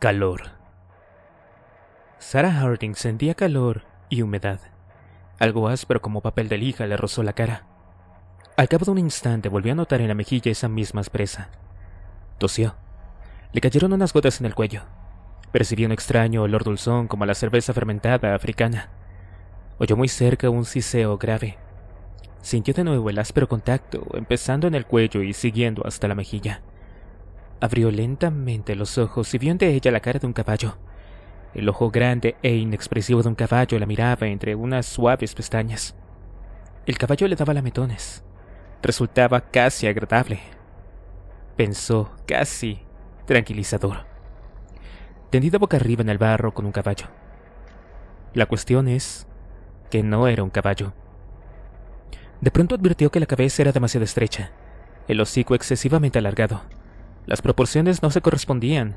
Calor. Sarah Harding sentía calor y humedad. Algo áspero como papel de lija le rozó la cara. Al cabo de un instante volvió a notar en la mejilla esa misma espresa. Tosió. Le cayeron unas gotas en el cuello. Percibió un extraño olor dulzón como a la cerveza fermentada africana. Oyó muy cerca un siseo grave. Sintió de nuevo el áspero contacto, empezando en el cuello y siguiendo hasta la mejilla. Abrió lentamente los ojos y vio ante ella la cara de un caballo. El ojo grande e inexpresivo de un caballo la miraba entre unas suaves pestañas. El caballo le daba lametones. Resultaba casi agradable. Pensó casi tranquilizador. Tendida boca arriba en el barro con un caballo. La cuestión es que no era un caballo. De pronto advirtió que la cabeza era demasiado estrecha, el hocico excesivamente alargado, las proporciones no se correspondían.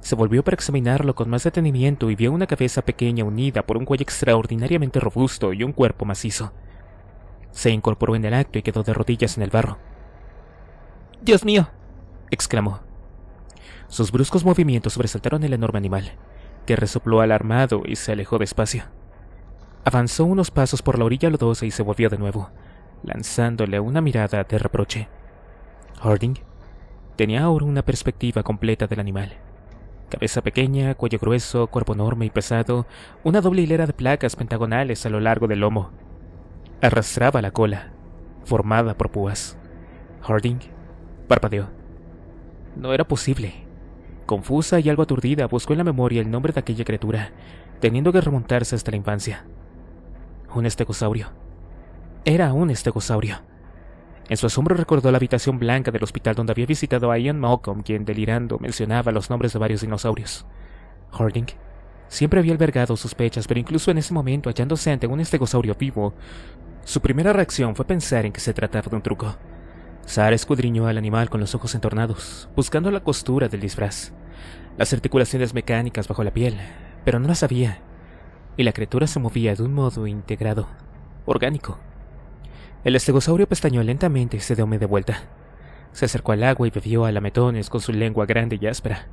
Se volvió para examinarlo con más detenimiento y vio una cabeza pequeña unida por un cuello extraordinariamente robusto y un cuerpo macizo. Se incorporó en el acto y quedó de rodillas en el barro. ¡Dios mío! exclamó. Sus bruscos movimientos sobresaltaron el enorme animal, que resopló alarmado y se alejó despacio. Avanzó unos pasos por la orilla lodosa y se volvió de nuevo, lanzándole una mirada de reproche. Harding Tenía ahora una perspectiva completa del animal. Cabeza pequeña, cuello grueso, cuerpo enorme y pesado, una doble hilera de placas pentagonales a lo largo del lomo. Arrastraba la cola, formada por púas. Harding parpadeó. No era posible. Confusa y algo aturdida, buscó en la memoria el nombre de aquella criatura, teniendo que remontarse hasta la infancia. Un estegosaurio. Era un estegosaurio. En su asombro recordó la habitación blanca del hospital donde había visitado a Ian Malcolm, quien delirando mencionaba los nombres de varios dinosaurios. Harding siempre había albergado sospechas, pero incluso en ese momento, hallándose ante un estegosaurio vivo, su primera reacción fue pensar en que se trataba de un truco. Sara escudriñó al animal con los ojos entornados, buscando la costura del disfraz, las articulaciones mecánicas bajo la piel, pero no las había, y la criatura se movía de un modo integrado, orgánico. El estegosaurio pestañó lentamente y se dio de vuelta. Se acercó al agua y bebió a lametones con su lengua grande y áspera.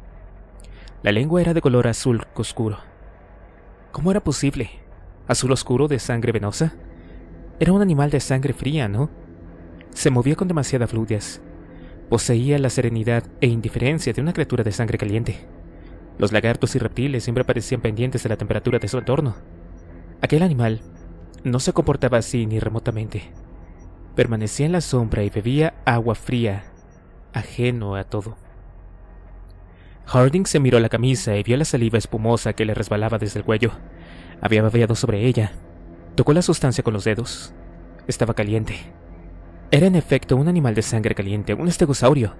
La lengua era de color azul oscuro. ¿Cómo era posible? ¿Azul oscuro de sangre venosa? Era un animal de sangre fría, ¿no? Se movía con demasiada fluidez. Poseía la serenidad e indiferencia de una criatura de sangre caliente. Los lagartos y reptiles siempre parecían pendientes de la temperatura de su entorno. Aquel animal no se comportaba así ni remotamente. Permanecía en la sombra y bebía agua fría, ajeno a todo. Harding se miró la camisa y vio la saliva espumosa que le resbalaba desde el cuello. Había babeado sobre ella. Tocó la sustancia con los dedos. Estaba caliente. Era en efecto un animal de sangre caliente, un estegosaurio.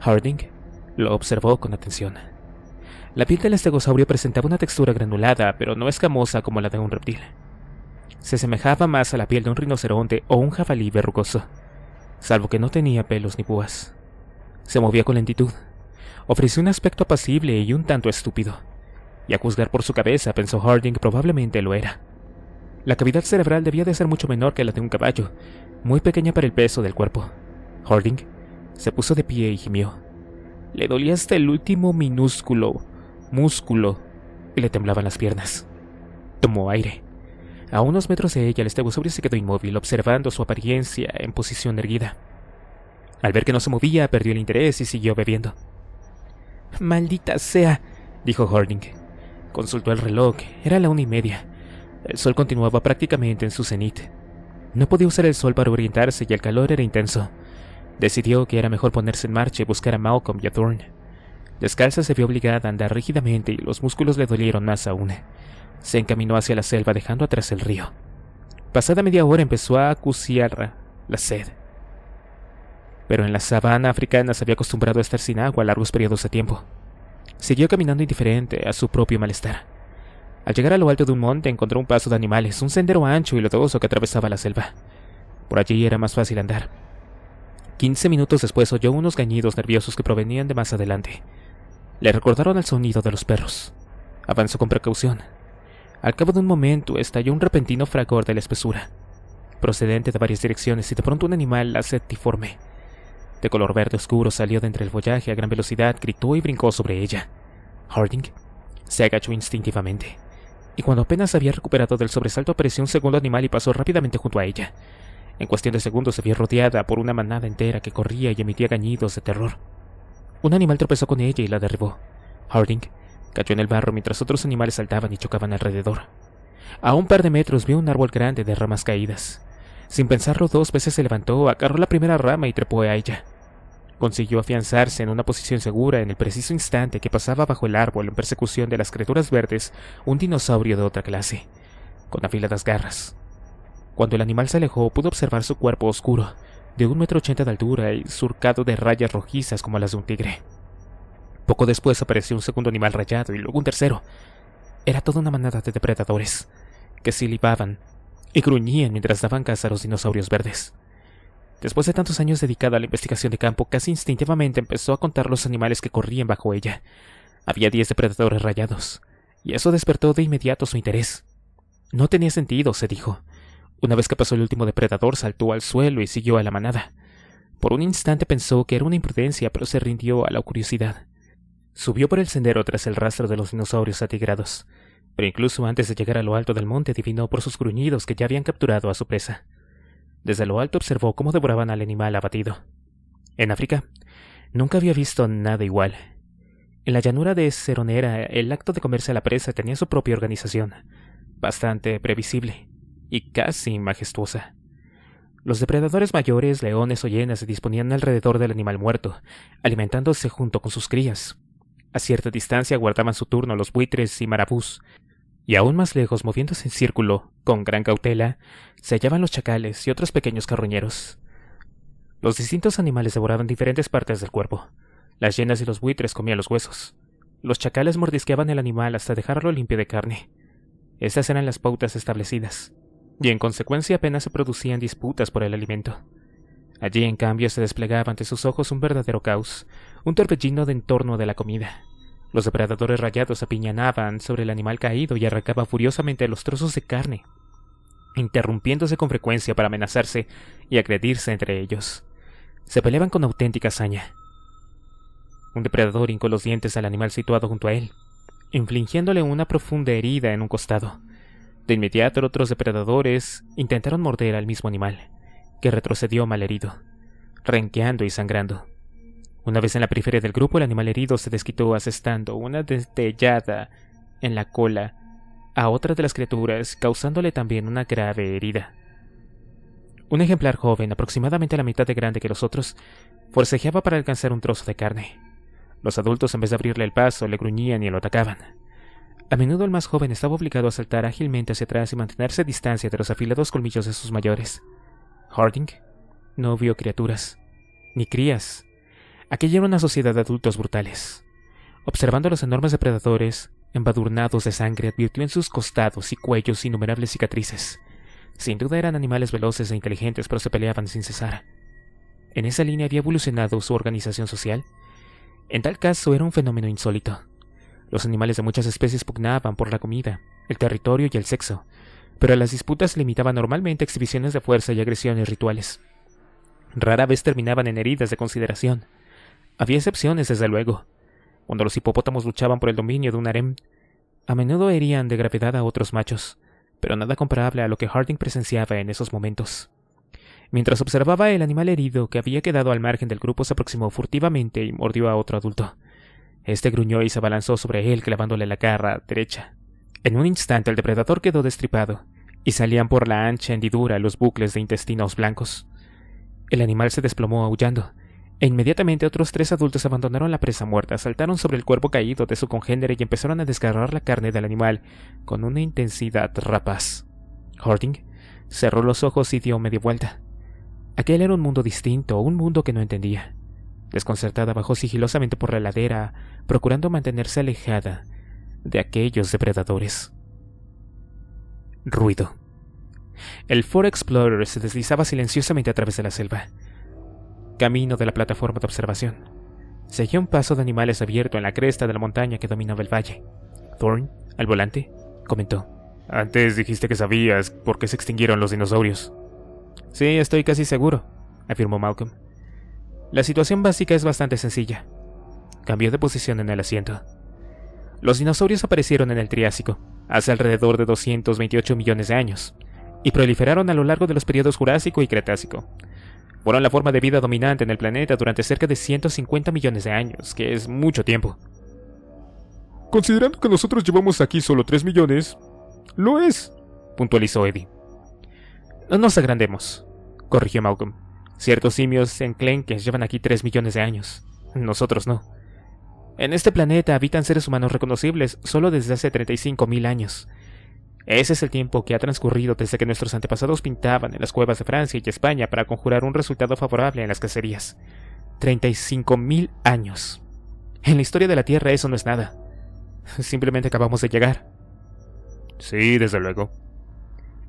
Harding lo observó con atención. La piel del estegosaurio presentaba una textura granulada, pero no escamosa como la de un reptil se semejaba más a la piel de un rinoceronte o un jabalí verrugoso, salvo que no tenía pelos ni púas. Se movía con lentitud, ofrecía un aspecto apacible y un tanto estúpido, y a juzgar por su cabeza pensó Harding probablemente lo era. La cavidad cerebral debía de ser mucho menor que la de un caballo, muy pequeña para el peso del cuerpo. Harding se puso de pie y gimió. Le dolía hasta el último minúsculo músculo y le temblaban las piernas. Tomó aire a unos metros de ella, el sobre se quedó inmóvil, observando su apariencia en posición erguida. Al ver que no se movía, perdió el interés y siguió bebiendo. Maldita sea, dijo Harding. Consultó el reloj. Era la una y media. El sol continuaba prácticamente en su cenit. No podía usar el sol para orientarse y el calor era intenso. Decidió que era mejor ponerse en marcha y buscar a Malcolm y a Thorne. Descalza se vio obligada a andar rígidamente y los músculos le dolieron más aún. Se encaminó hacia la selva dejando atrás el río. Pasada media hora empezó a acuciar la sed. Pero en la sabana africana se había acostumbrado a estar sin agua largos periodos de tiempo. Siguió caminando indiferente a su propio malestar. Al llegar a lo alto de un monte encontró un paso de animales, un sendero ancho y lodoso que atravesaba la selva. Por allí era más fácil andar. Quince minutos después oyó unos gañidos nerviosos que provenían de más adelante. Le recordaron el sonido de los perros. Avanzó con precaución, al cabo de un momento estalló un repentino fragor de la espesura, procedente de varias direcciones y de pronto un animal acetiforme, de color verde oscuro, salió de entre el follaje a gran velocidad, gritó y brincó sobre ella. Harding se agachó instintivamente, y cuando apenas había recuperado del sobresalto apareció un segundo animal y pasó rápidamente junto a ella. En cuestión de segundos se vio rodeada por una manada entera que corría y emitía gañidos de terror. Un animal tropezó con ella y la derribó. Harding Cayó en el barro mientras otros animales saltaban y chocaban alrededor. A un par de metros vio un árbol grande de ramas caídas. Sin pensarlo dos veces se levantó, agarró la primera rama y trepó a ella. Consiguió afianzarse en una posición segura en el preciso instante que pasaba bajo el árbol en persecución de las criaturas verdes un dinosaurio de otra clase, con afiladas garras. Cuando el animal se alejó pudo observar su cuerpo oscuro, de un metro ochenta de altura y surcado de rayas rojizas como las de un tigre. Poco después apareció un segundo animal rayado y luego un tercero. Era toda una manada de depredadores, que silbaban y gruñían mientras daban caza a los dinosaurios verdes. Después de tantos años dedicada a la investigación de campo, casi instintivamente empezó a contar los animales que corrían bajo ella. Había diez depredadores rayados, y eso despertó de inmediato su interés. No tenía sentido, se dijo. Una vez que pasó el último depredador, saltó al suelo y siguió a la manada. Por un instante pensó que era una imprudencia, pero se rindió a la curiosidad. Subió por el sendero tras el rastro de los dinosaurios atigrados, pero incluso antes de llegar a lo alto del monte adivinó por sus gruñidos que ya habían capturado a su presa. Desde lo alto observó cómo devoraban al animal abatido. En África, nunca había visto nada igual. En la llanura de Ceronera, el acto de comerse a la presa tenía su propia organización, bastante previsible y casi majestuosa. Los depredadores mayores, leones o hienas, se disponían alrededor del animal muerto, alimentándose junto con sus crías, a cierta distancia guardaban su turno los buitres y marabús, y aún más lejos, moviéndose en círculo, con gran cautela, se hallaban los chacales y otros pequeños carroñeros. Los distintos animales devoraban diferentes partes del cuerpo. Las llenas y los buitres comían los huesos. Los chacales mordisqueaban el animal hasta dejarlo limpio de carne. Estas eran las pautas establecidas, y en consecuencia apenas se producían disputas por el alimento. Allí, en cambio, se desplegaba ante sus ojos un verdadero caos, un torbellino de entorno de la comida. Los depredadores rayados apiñanaban sobre el animal caído y arrancaban furiosamente los trozos de carne, interrumpiéndose con frecuencia para amenazarse y agredirse entre ellos. Se peleaban con auténtica hazaña. Un depredador hincó los dientes al animal situado junto a él, infligiéndole una profunda herida en un costado. De inmediato otros depredadores intentaron morder al mismo animal que retrocedió herido, renqueando y sangrando. Una vez en la periferia del grupo, el animal herido se desquitó asestando una destellada en la cola a otra de las criaturas, causándole también una grave herida. Un ejemplar joven, aproximadamente a la mitad de grande que los otros, forcejeaba para alcanzar un trozo de carne. Los adultos, en vez de abrirle el paso, le gruñían y lo atacaban. A menudo el más joven estaba obligado a saltar ágilmente hacia atrás y mantenerse a distancia de los afilados colmillos de sus mayores. Harding no vio criaturas, ni crías. Aquella era una sociedad de adultos brutales. Observando a los enormes depredadores, embadurnados de sangre, advirtió en sus costados y cuellos innumerables cicatrices. Sin duda eran animales veloces e inteligentes, pero se peleaban sin cesar. ¿En esa línea había evolucionado su organización social? En tal caso era un fenómeno insólito. Los animales de muchas especies pugnaban por la comida, el territorio y el sexo, pero las disputas limitaban normalmente exhibiciones de fuerza y agresiones rituales. Rara vez terminaban en heridas de consideración. Había excepciones, desde luego. Cuando los hipopótamos luchaban por el dominio de un harem, a menudo herían de gravedad a otros machos, pero nada comparable a lo que Harding presenciaba en esos momentos. Mientras observaba el animal herido que había quedado al margen del grupo, se aproximó furtivamente y mordió a otro adulto. Este gruñó y se abalanzó sobre él, clavándole la cara derecha. En un instante el depredador quedó destripado, y salían por la ancha hendidura los bucles de intestinos blancos. El animal se desplomó aullando, e inmediatamente otros tres adultos abandonaron la presa muerta, saltaron sobre el cuerpo caído de su congénere y empezaron a desgarrar la carne del animal con una intensidad rapaz. Harding cerró los ojos y dio media vuelta. Aquel era un mundo distinto, un mundo que no entendía. Desconcertada bajó sigilosamente por la ladera, procurando mantenerse alejada de aquellos depredadores. Ruido. El Ford Explorer se deslizaba silenciosamente a través de la selva. Camino de la plataforma de observación. Seguía un paso de animales abierto en la cresta de la montaña que dominaba el valle. Thorne, al volante, comentó. Antes dijiste que sabías por qué se extinguieron los dinosaurios. Sí, estoy casi seguro, afirmó Malcolm. La situación básica es bastante sencilla. Cambió de posición en el asiento. Los dinosaurios aparecieron en el Triásico, hace alrededor de 228 millones de años, y proliferaron a lo largo de los periodos Jurásico y Cretácico. Fueron la forma de vida dominante en el planeta durante cerca de 150 millones de años, que es mucho tiempo. Considerando que nosotros llevamos aquí solo 3 millones, lo es, puntualizó Eddie. No nos agrandemos, corrigió Malcolm. Ciertos simios enclenques llevan aquí 3 millones de años. Nosotros no. En este planeta habitan seres humanos reconocibles solo desde hace 35.000 años. Ese es el tiempo que ha transcurrido desde que nuestros antepasados pintaban en las cuevas de Francia y España para conjurar un resultado favorable en las cacerías. 35.000 años. En la historia de la Tierra eso no es nada. Simplemente acabamos de llegar. Sí, desde luego.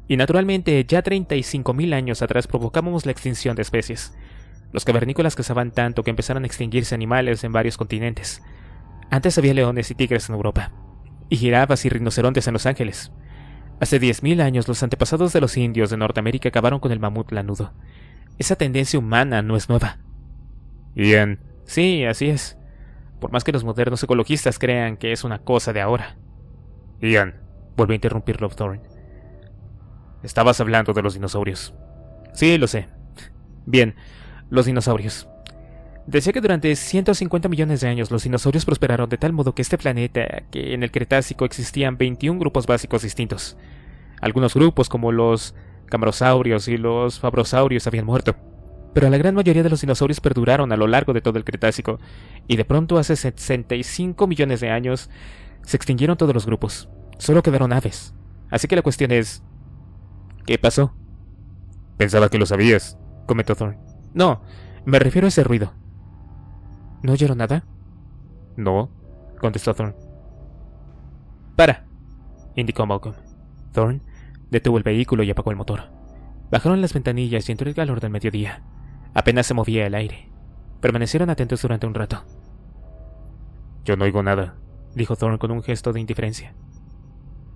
Y naturalmente, ya 35.000 años atrás provocamos la extinción de especies. Los cavernícolas cazaban tanto que empezaron a extinguirse animales en varios continentes. Antes había leones y tigres en Europa, y jirafas y rinocerontes en Los Ángeles. Hace 10.000 años los antepasados de los indios de Norteamérica acabaron con el mamut lanudo. Esa tendencia humana no es nueva. Bien. Sí, así es. Por más que los modernos ecologistas crean que es una cosa de ahora. Ian, volvió a interrumpir Love Thorne. Estabas hablando de los dinosaurios. Sí, lo sé. Bien, los dinosaurios. Decía que durante 150 millones de años los dinosaurios prosperaron de tal modo que este planeta, que en el Cretácico existían 21 grupos básicos distintos. Algunos grupos, como los camarosaurios y los fabrosaurios, habían muerto. Pero la gran mayoría de los dinosaurios perduraron a lo largo de todo el Cretácico, y de pronto hace 65 millones de años se extinguieron todos los grupos. Solo quedaron aves. Así que la cuestión es... ¿Qué pasó? Pensaba que lo sabías, comentó Thorne. No, me refiero a ese ruido. ¿No oyeron nada? No, contestó Thorn. ¡Para! indicó Malcolm. Thorn detuvo el vehículo y apagó el motor. Bajaron las ventanillas y entró el calor del mediodía. Apenas se movía el aire. Permanecieron atentos durante un rato. Yo no oigo nada, dijo Thorn con un gesto de indiferencia.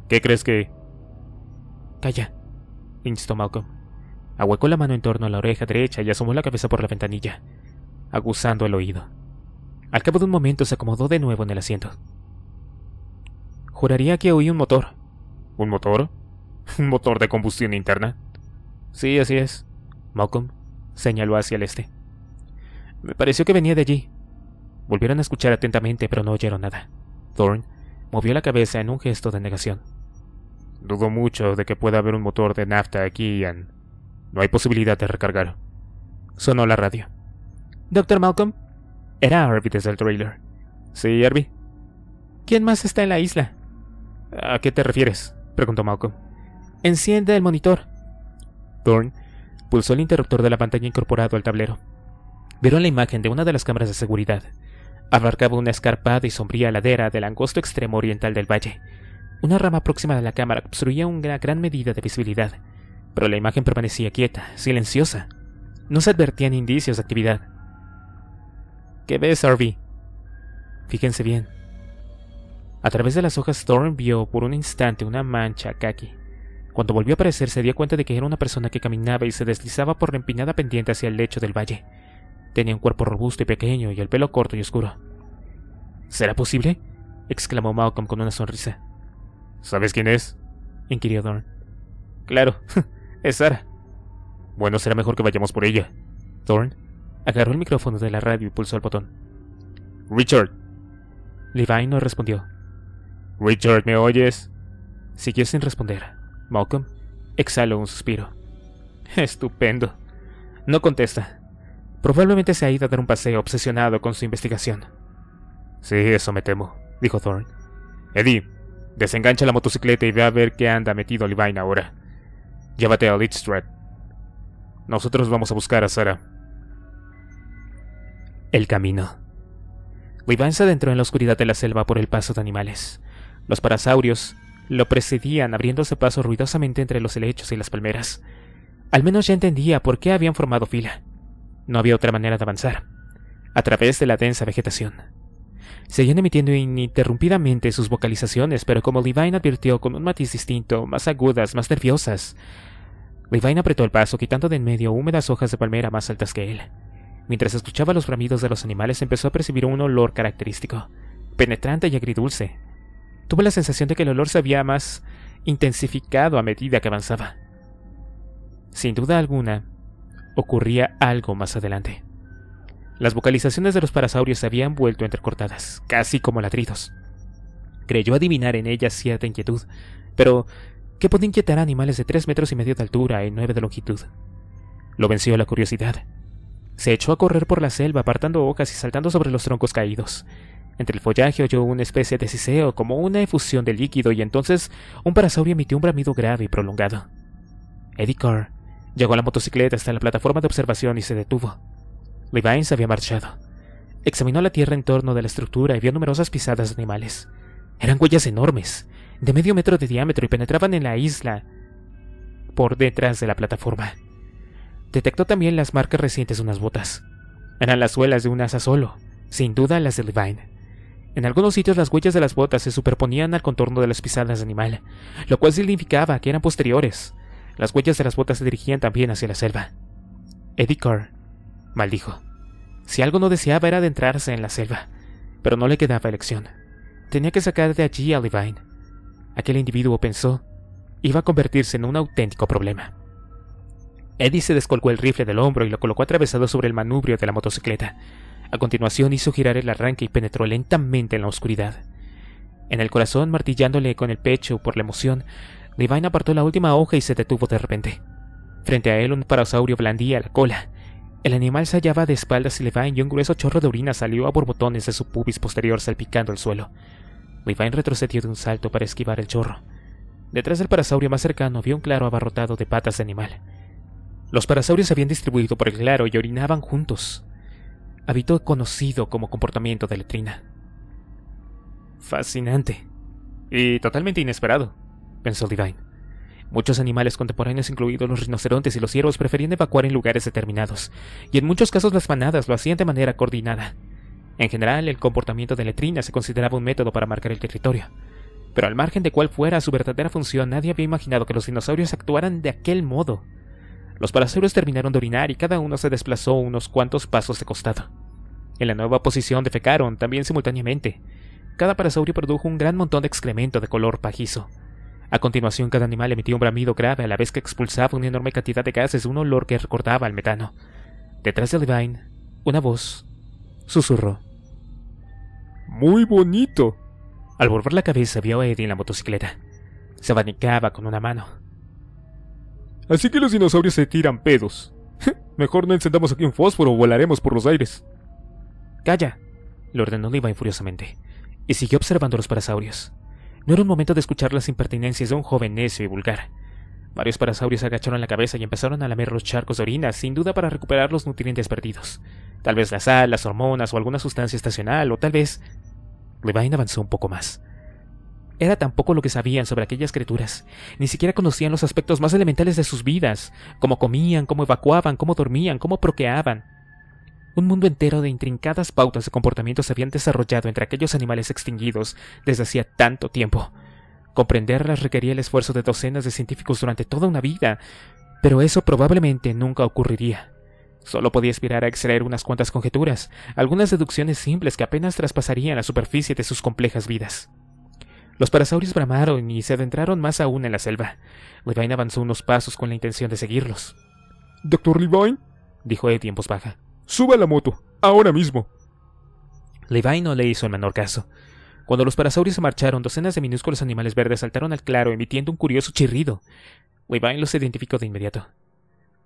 ¿Qué crees que...? Calla, instó Malcolm. Ahuecó la mano en torno a la oreja derecha y asomó la cabeza por la ventanilla, aguzando el oído. Al cabo de un momento se acomodó de nuevo en el asiento. Juraría que oí un motor. ¿Un motor? ¿Un motor de combustión interna? Sí, así es. Malcolm señaló hacia el este. Me pareció que venía de allí. Volvieron a escuchar atentamente, pero no oyeron nada. Thorne movió la cabeza en un gesto de negación. Dudo mucho de que pueda haber un motor de nafta aquí, Ian. No hay posibilidad de recargar. Sonó la radio. Doctor Malcolm, era Arby desde el trailer. Sí, Arby. ¿Quién más está en la isla? ¿A qué te refieres? preguntó Malcolm. Enciende el monitor. Thorne pulsó el interruptor de la pantalla incorporado al tablero. Vieron la imagen de una de las cámaras de seguridad. Abarcaba una escarpada y sombría ladera del angosto extremo oriental del valle. Una rama próxima de la cámara obstruía una gran medida de visibilidad, pero la imagen permanecía quieta, silenciosa. No se advertían indicios de actividad. ¿Qué ves, Harvey? Fíjense bien. A través de las hojas Thorn vio por un instante una mancha kaki. Cuando volvió a aparecer se dio cuenta de que era una persona que caminaba y se deslizaba por la empinada pendiente hacia el lecho del valle. Tenía un cuerpo robusto y pequeño y el pelo corto y oscuro. ¿Será posible? exclamó Malcolm con una sonrisa. ¿Sabes quién es? inquirió Thorn. Claro, es Sara. Bueno, será mejor que vayamos por ella. Thorn. Agarró el micrófono de la radio y pulsó el botón. Richard. Levine no respondió. Richard, ¿me oyes? Siguió sin responder. Malcolm exhaló un suspiro. Estupendo. No contesta. Probablemente se ha ido a dar un paseo obsesionado con su investigación. Sí, eso me temo, dijo Thorne. Eddie, desengancha la motocicleta y ve a ver qué anda metido Levine ahora. Llévate a Street. Nosotros vamos a buscar a Sarah. El camino. Wiván se adentró en la oscuridad de la selva por el paso de animales. Los parasaurios lo precedían abriéndose paso ruidosamente entre los helechos y las palmeras. Al menos ya entendía por qué habían formado fila. No había otra manera de avanzar. A través de la densa vegetación. Seguían emitiendo ininterrumpidamente sus vocalizaciones, pero como Levine advirtió con un matiz distinto, más agudas, más nerviosas. Levine apretó el paso, quitando de en medio húmedas hojas de palmera más altas que él. Mientras escuchaba los bramidos de los animales empezó a percibir un olor característico, penetrante y agridulce. Tuve la sensación de que el olor se había más intensificado a medida que avanzaba. Sin duda alguna, ocurría algo más adelante. Las vocalizaciones de los parasaurios se habían vuelto entrecortadas, casi como ladridos. Creyó adivinar en ellas cierta inquietud, pero ¿qué podía inquietar a animales de tres metros y medio de altura y nueve de longitud? Lo venció la curiosidad. Se echó a correr por la selva, apartando hojas y saltando sobre los troncos caídos. Entre el follaje oyó una especie de siseo, como una efusión de líquido, y entonces un parasaurio emitió un bramido grave y prolongado. Eddie Carr llegó a la motocicleta hasta la plataforma de observación y se detuvo. Levine se había marchado. Examinó la tierra en torno de la estructura y vio numerosas pisadas de animales. Eran huellas enormes, de medio metro de diámetro, y penetraban en la isla por detrás de la plataforma. Detectó también las marcas recientes de unas botas. Eran las suelas de un asa solo, sin duda las de Levine. En algunos sitios las huellas de las botas se superponían al contorno de las pisadas de animal, lo cual significaba que eran posteriores. Las huellas de las botas se dirigían también hacia la selva. Eddie Carr maldijo. Si algo no deseaba era adentrarse en la selva, pero no le quedaba elección. Tenía que sacar de allí a Levine. Aquel individuo pensó, iba a convertirse en un auténtico problema. Eddie se descolgó el rifle del hombro y lo colocó atravesado sobre el manubrio de la motocicleta. A continuación hizo girar el arranque y penetró lentamente en la oscuridad. En el corazón, martillándole con el pecho por la emoción, Divine apartó la última hoja y se detuvo de repente. Frente a él, un parasaurio blandía la cola. El animal se hallaba de espaldas y Levine y un grueso chorro de orina salió a borbotones de su pubis posterior salpicando el suelo. Levine retrocedió de un salto para esquivar el chorro. Detrás del parasaurio más cercano vio un claro abarrotado de patas de animal. Los parasaurios se habían distribuido por el claro y orinaban juntos. Hábito conocido como comportamiento de letrina. Fascinante. Y totalmente inesperado, pensó Divine. Muchos animales contemporáneos, incluidos los rinocerontes y los ciervos, preferían evacuar en lugares determinados, y en muchos casos las manadas lo hacían de manera coordinada. En general, el comportamiento de letrina se consideraba un método para marcar el territorio, pero al margen de cuál fuera su verdadera función, nadie había imaginado que los dinosaurios actuaran de aquel modo. Los palaceros terminaron de orinar y cada uno se desplazó unos cuantos pasos de costado. En la nueva posición defecaron también simultáneamente. Cada parasaurio produjo un gran montón de excremento de color pajizo. A continuación, cada animal emitía un bramido grave a la vez que expulsaba una enorme cantidad de gases, un olor que recordaba al metano. Detrás de Levine, una voz susurró. Muy bonito. Al volver la cabeza vio a Eddie en la motocicleta. Se abanicaba con una mano. Así que los dinosaurios se tiran pedos. Mejor no encendamos aquí un fósforo o volaremos por los aires. Calla, le ordenó Levi furiosamente, y siguió observando a los parasaurios. No era un momento de escuchar las impertinencias de un joven necio y vulgar. Varios parasaurios agacharon la cabeza y empezaron a lamer los charcos de orina, sin duda para recuperar los nutrientes perdidos. Tal vez la sal, las hormonas o alguna sustancia estacional, o tal vez... Levine avanzó un poco más era tampoco lo que sabían sobre aquellas criaturas. Ni siquiera conocían los aspectos más elementales de sus vidas, cómo comían, cómo evacuaban, cómo dormían, cómo proqueaban. Un mundo entero de intrincadas pautas de comportamiento se habían desarrollado entre aquellos animales extinguidos desde hacía tanto tiempo. Comprenderlas requería el esfuerzo de docenas de científicos durante toda una vida, pero eso probablemente nunca ocurriría. Solo podía aspirar a extraer unas cuantas conjeturas, algunas deducciones simples que apenas traspasarían la superficie de sus complejas vidas. Los parasaurios bramaron y se adentraron más aún en la selva. Levine avanzó unos pasos con la intención de seguirlos. Doctor Levine, dijo Eddie en voz baja, suba a la moto, ahora mismo. Levine no le hizo el menor caso. Cuando los parasaurios se marcharon, docenas de minúsculos animales verdes saltaron al claro, emitiendo un curioso chirrido. Levine los identificó de inmediato.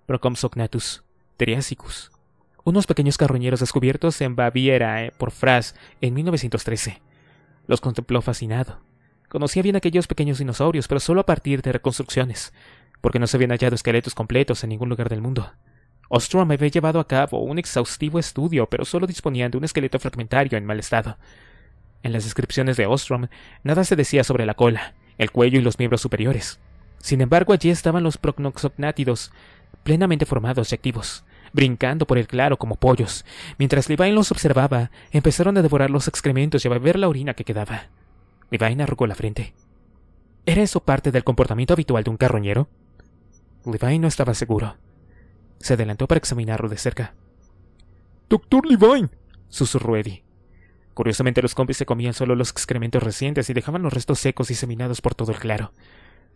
Procomsognatus, Triassicus, Unos pequeños carroñeros descubiertos en Baviera eh, por Fras en 1913. Los contempló fascinado. Conocía bien aquellos pequeños dinosaurios, pero solo a partir de reconstrucciones, porque no se habían hallado esqueletos completos en ningún lugar del mundo. Ostrom había llevado a cabo un exhaustivo estudio, pero solo disponían de un esqueleto fragmentario en mal estado. En las descripciones de Ostrom, nada se decía sobre la cola, el cuello y los miembros superiores. Sin embargo, allí estaban los prognoxognátidos, plenamente formados y activos, brincando por el claro como pollos. Mientras Levine los observaba, empezaron a devorar los excrementos y a beber la orina que quedaba. Levine arrugó la frente. ¿Era eso parte del comportamiento habitual de un carroñero? Levine no estaba seguro. Se adelantó para examinarlo de cerca. Doctor Levine, susurró Eddie. Curiosamente los compis se comían solo los excrementos recientes y dejaban los restos secos y seminados por todo el claro.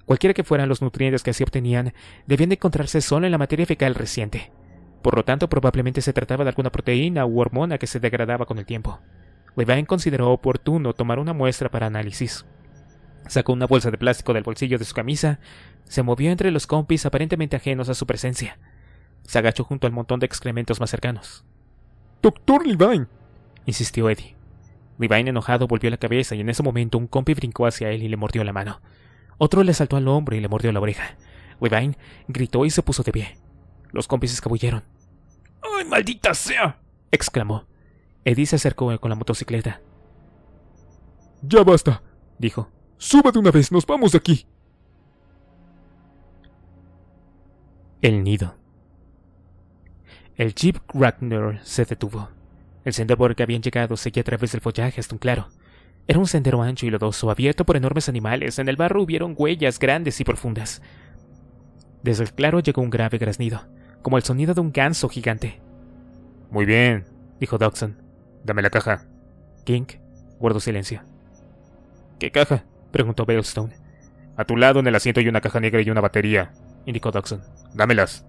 Cualquiera que fueran los nutrientes que así obtenían, debían de encontrarse solo en la materia fecal reciente. Por lo tanto, probablemente se trataba de alguna proteína u hormona que se degradaba con el tiempo. Levine consideró oportuno tomar una muestra para análisis. Sacó una bolsa de plástico del bolsillo de su camisa, se movió entre los compis aparentemente ajenos a su presencia. Se agachó junto al montón de excrementos más cercanos. Doctor Levine, insistió Eddie. Levine enojado volvió la cabeza y en ese momento un compi brincó hacia él y le mordió la mano. Otro le saltó al hombro y le mordió la oreja. Levine gritó y se puso de pie. Los compis ¡Ay, maldita sea! exclamó. Eddie se acercó con la motocicleta. Ya basta, dijo. de una vez, nos vamos de aquí. El nido. El jeep Ragnar se detuvo. El sendero que habían llegado seguía a través del follaje hasta un claro. Era un sendero ancho y lodoso, abierto por enormes animales. En el barro hubieron huellas grandes y profundas. Desde el claro llegó un grave graznido, como el sonido de un ganso gigante. Muy bien, dijo Dodson. Dame la caja. King guardó silencio. ¿Qué caja? preguntó Bellstone. A tu lado en el asiento hay una caja negra y una batería, indicó Doxon. Dámelas.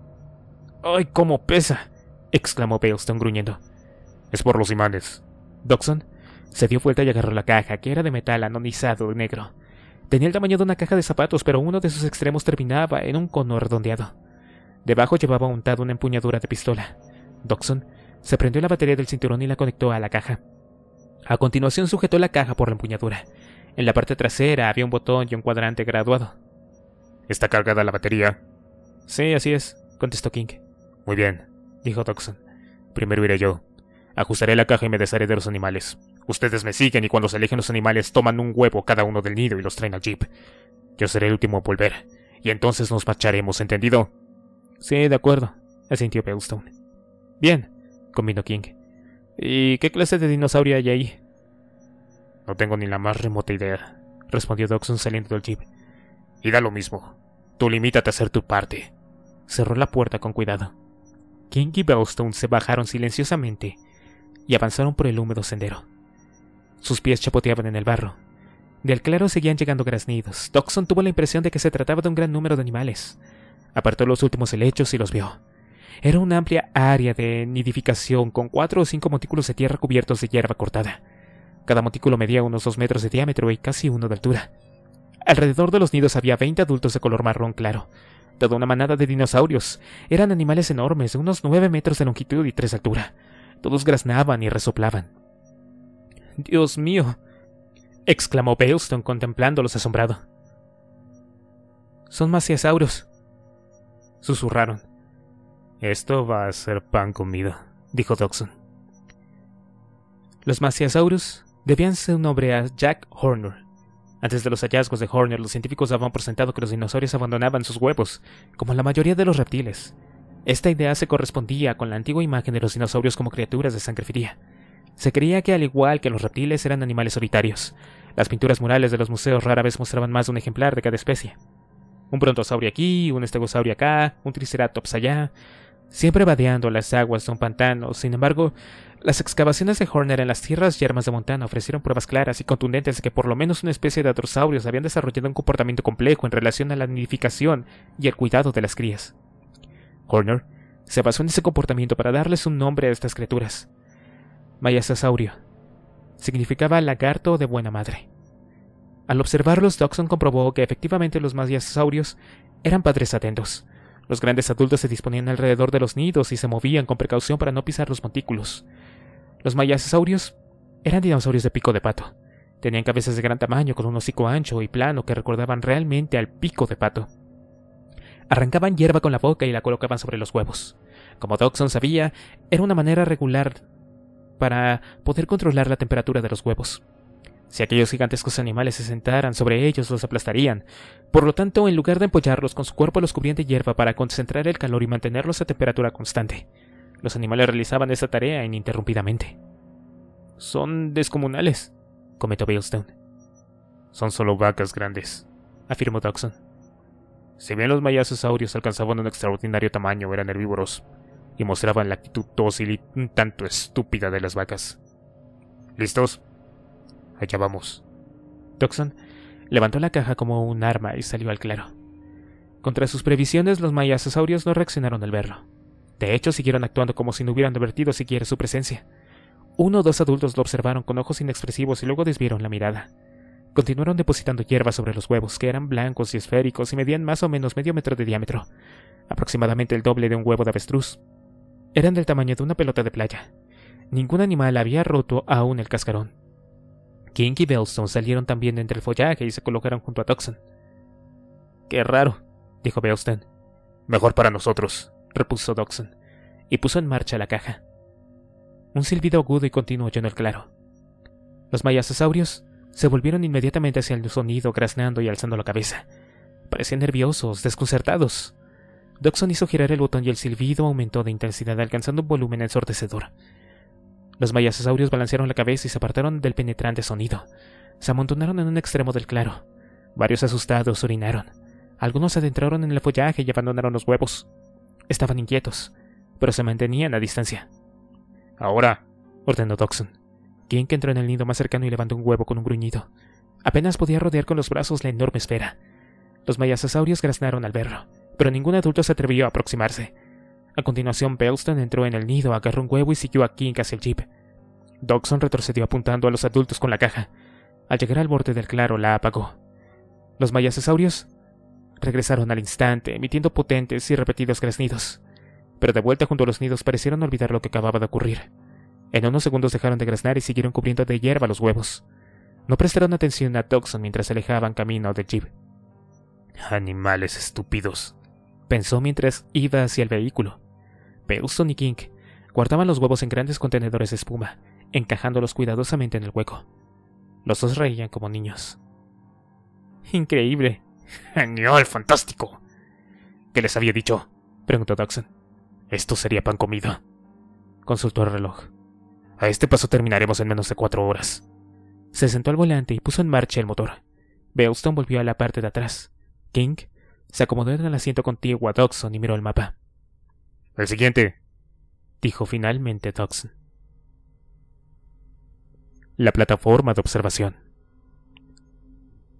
¡Ay, cómo pesa! exclamó Bellstone gruñendo. Es por los imanes. Doxon se dio vuelta y agarró la caja, que era de metal anonizado y negro. Tenía el tamaño de una caja de zapatos, pero uno de sus extremos terminaba en un cono redondeado. Debajo llevaba untado una empuñadura de pistola. Doxson se prendió la batería del cinturón y la conectó a la caja. A continuación sujetó la caja por la empuñadura. En la parte trasera había un botón y un cuadrante graduado. ¿Está cargada la batería? Sí, así es, contestó King. Muy bien, dijo Dockson. Primero iré yo. Ajustaré la caja y me desharé de los animales. Ustedes me siguen y cuando se eligen los animales toman un huevo cada uno del nido y los traen al jeep. Yo seré el último a volver. Y entonces nos marcharemos, ¿entendido? Sí, de acuerdo, asintió Bellstone. Bien, convino King. ¿Y qué clase de dinosaurio hay ahí? No tengo ni la más remota idea, respondió Dawson saliendo del jeep. Y da lo mismo. Tú limítate a hacer tu parte. Cerró la puerta con cuidado. King y Bellstone se bajaron silenciosamente y avanzaron por el húmedo sendero. Sus pies chapoteaban en el barro. Del claro seguían llegando graznidos. Dawson tuvo la impresión de que se trataba de un gran número de animales. Apartó los últimos helechos y los vio. Era una amplia área de nidificación con cuatro o cinco montículos de tierra cubiertos de hierba cortada. Cada montículo medía unos dos metros de diámetro y casi uno de altura. Alrededor de los nidos había veinte adultos de color marrón claro. Toda una manada de dinosaurios. Eran animales enormes, de unos nueve metros de longitud y tres de altura. Todos graznaban y resoplaban. Dios mío, exclamó Bailston contemplándolos asombrado. Son maciasauros. Susurraron. Esto va a ser pan comido, dijo Dodson. Los Maciasaurus debían su nombre a Jack Horner. Antes de los hallazgos de Horner, los científicos habían presentado que los dinosaurios abandonaban sus huevos, como la mayoría de los reptiles. Esta idea se correspondía con la antigua imagen de los dinosaurios como criaturas de sangre fría. Se creía que al igual que los reptiles eran animales solitarios. Las pinturas murales de los museos rara vez mostraban más de un ejemplar de cada especie. Un brontosaurio aquí, un estegosaurio acá, un triceratops allá, siempre vadeando las aguas de un pantano. Sin embargo, las excavaciones de Horner en las tierras yermas de Montana ofrecieron pruebas claras y contundentes de que por lo menos una especie de atrosaurios habían desarrollado un comportamiento complejo en relación a la nidificación y el cuidado de las crías. Horner se basó en ese comportamiento para darles un nombre a estas criaturas. Mayasasaurio significaba lagarto de buena madre. Al observarlos, Doxon comprobó que efectivamente los mayasasaurios eran padres atentos, los grandes adultos se disponían alrededor de los nidos y se movían con precaución para no pisar los montículos. Los mayasaurios eran dinosaurios de pico de pato. Tenían cabezas de gran tamaño con un hocico ancho y plano que recordaban realmente al pico de pato. Arrancaban hierba con la boca y la colocaban sobre los huevos. Como dawson sabía, era una manera regular para poder controlar la temperatura de los huevos. Si aquellos gigantescos animales se sentaran sobre ellos, los aplastarían. Por lo tanto, en lugar de empollarlos con su cuerpo, los cubrían de hierba para concentrar el calor y mantenerlos a temperatura constante. Los animales realizaban esa tarea ininterrumpidamente. Son descomunales, comentó Billstone. Son solo vacas grandes, afirmó Dawson. Si bien los mayasosaurios alcanzaban un extraordinario tamaño, eran herbívoros y mostraban la actitud dócil y un tanto estúpida de las vacas. ¿Listos? allá vamos. Toxon levantó la caja como un arma y salió al claro. Contra sus previsiones, los mayasosaurios no reaccionaron al verlo. De hecho, siguieron actuando como si no hubieran advertido siquiera su presencia. Uno o dos adultos lo observaron con ojos inexpresivos y luego desvieron la mirada. Continuaron depositando hierba sobre los huevos, que eran blancos y esféricos y medían más o menos medio metro de diámetro, aproximadamente el doble de un huevo de avestruz. Eran del tamaño de una pelota de playa. Ningún animal había roto aún el cascarón. King y Bellstone salieron también entre el follaje y se colocaron junto a Doxon. Qué raro, dijo Bellstone. Mejor para nosotros, repuso Doxon, y puso en marcha la caja. Un silbido agudo y continuo llenó el claro. Los mayasasaurios se volvieron inmediatamente hacia el sonido, graznando y alzando la cabeza. Parecían nerviosos, desconcertados. Doxon hizo girar el botón y el silbido aumentó de intensidad, alcanzando un volumen ensordecedor. Los mayasasaurios balancearon la cabeza y se apartaron del penetrante sonido. Se amontonaron en un extremo del claro. Varios asustados orinaron. Algunos se adentraron en el follaje y abandonaron los huevos. Estaban inquietos, pero se mantenían a distancia. Ahora, ordenó Doxon. que entró en el nido más cercano y levantó un huevo con un gruñido. Apenas podía rodear con los brazos la enorme esfera. Los mayasaurios graznaron al verlo, pero ningún adulto se atrevió a aproximarse. A continuación, Belston entró en el nido, agarró un huevo y siguió a King hacia el jeep. Dodson retrocedió apuntando a los adultos con la caja. Al llegar al borde del claro, la apagó. Los mayacesaurios regresaron al instante, emitiendo potentes y repetidos graznidos. Pero de vuelta junto a los nidos parecieron olvidar lo que acababa de ocurrir. En unos segundos dejaron de graznar y siguieron cubriendo de hierba los huevos. No prestaron atención a Doxon mientras se alejaban camino del jeep. Animales estúpidos, pensó mientras iba hacia el vehículo. Beuston y King guardaban los huevos en grandes contenedores de espuma, encajándolos cuidadosamente en el hueco. Los dos reían como niños. Increíble. Genial, fantástico. ¿Qué les había dicho? preguntó Dawson. Esto sería pan comido. Consultó el reloj. A este paso terminaremos en menos de cuatro horas. Se sentó al volante y puso en marcha el motor. Beuston volvió a la parte de atrás. King se acomodó en el asiento contiguo a Dawson y miró el mapa. El siguiente, dijo finalmente Dodson. La plataforma de observación.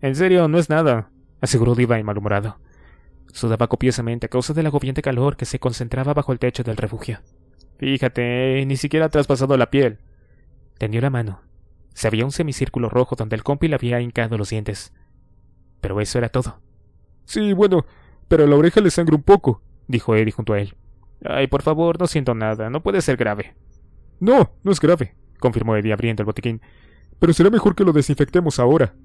En serio, no es nada, aseguró y malhumorado. Sudaba copiosamente a causa del agobiante calor que se concentraba bajo el techo del refugio. Fíjate, ni siquiera ha traspasado la piel. Tendió la mano. Se había un semicírculo rojo donde el compi le había hincado los dientes. Pero eso era todo. Sí, bueno, pero la oreja le sangra un poco, dijo Eddie junto a él. Ay, por favor, no siento nada, no puede ser grave. No, no es grave, confirmó Eddie abriendo el botiquín. Pero será mejor que lo desinfectemos ahora.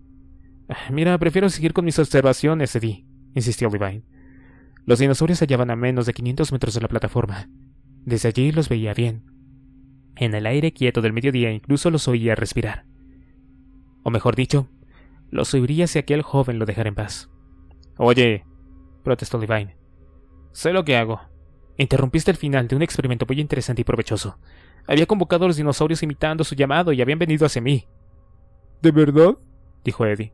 Ah, mira, prefiero seguir con mis observaciones, Eddie, insistió Levine. Los dinosaurios se hallaban a menos de 500 metros de la plataforma. Desde allí los veía bien. En el aire quieto del mediodía incluso los oía respirar. O mejor dicho, los oiría si aquel joven lo dejara en paz. Oye, protestó Levine. Sé lo que hago. Interrumpiste el final de un experimento muy interesante y provechoso. Había convocado a los dinosaurios imitando su llamado y habían venido hacia mí. ¿De verdad? dijo Eddie.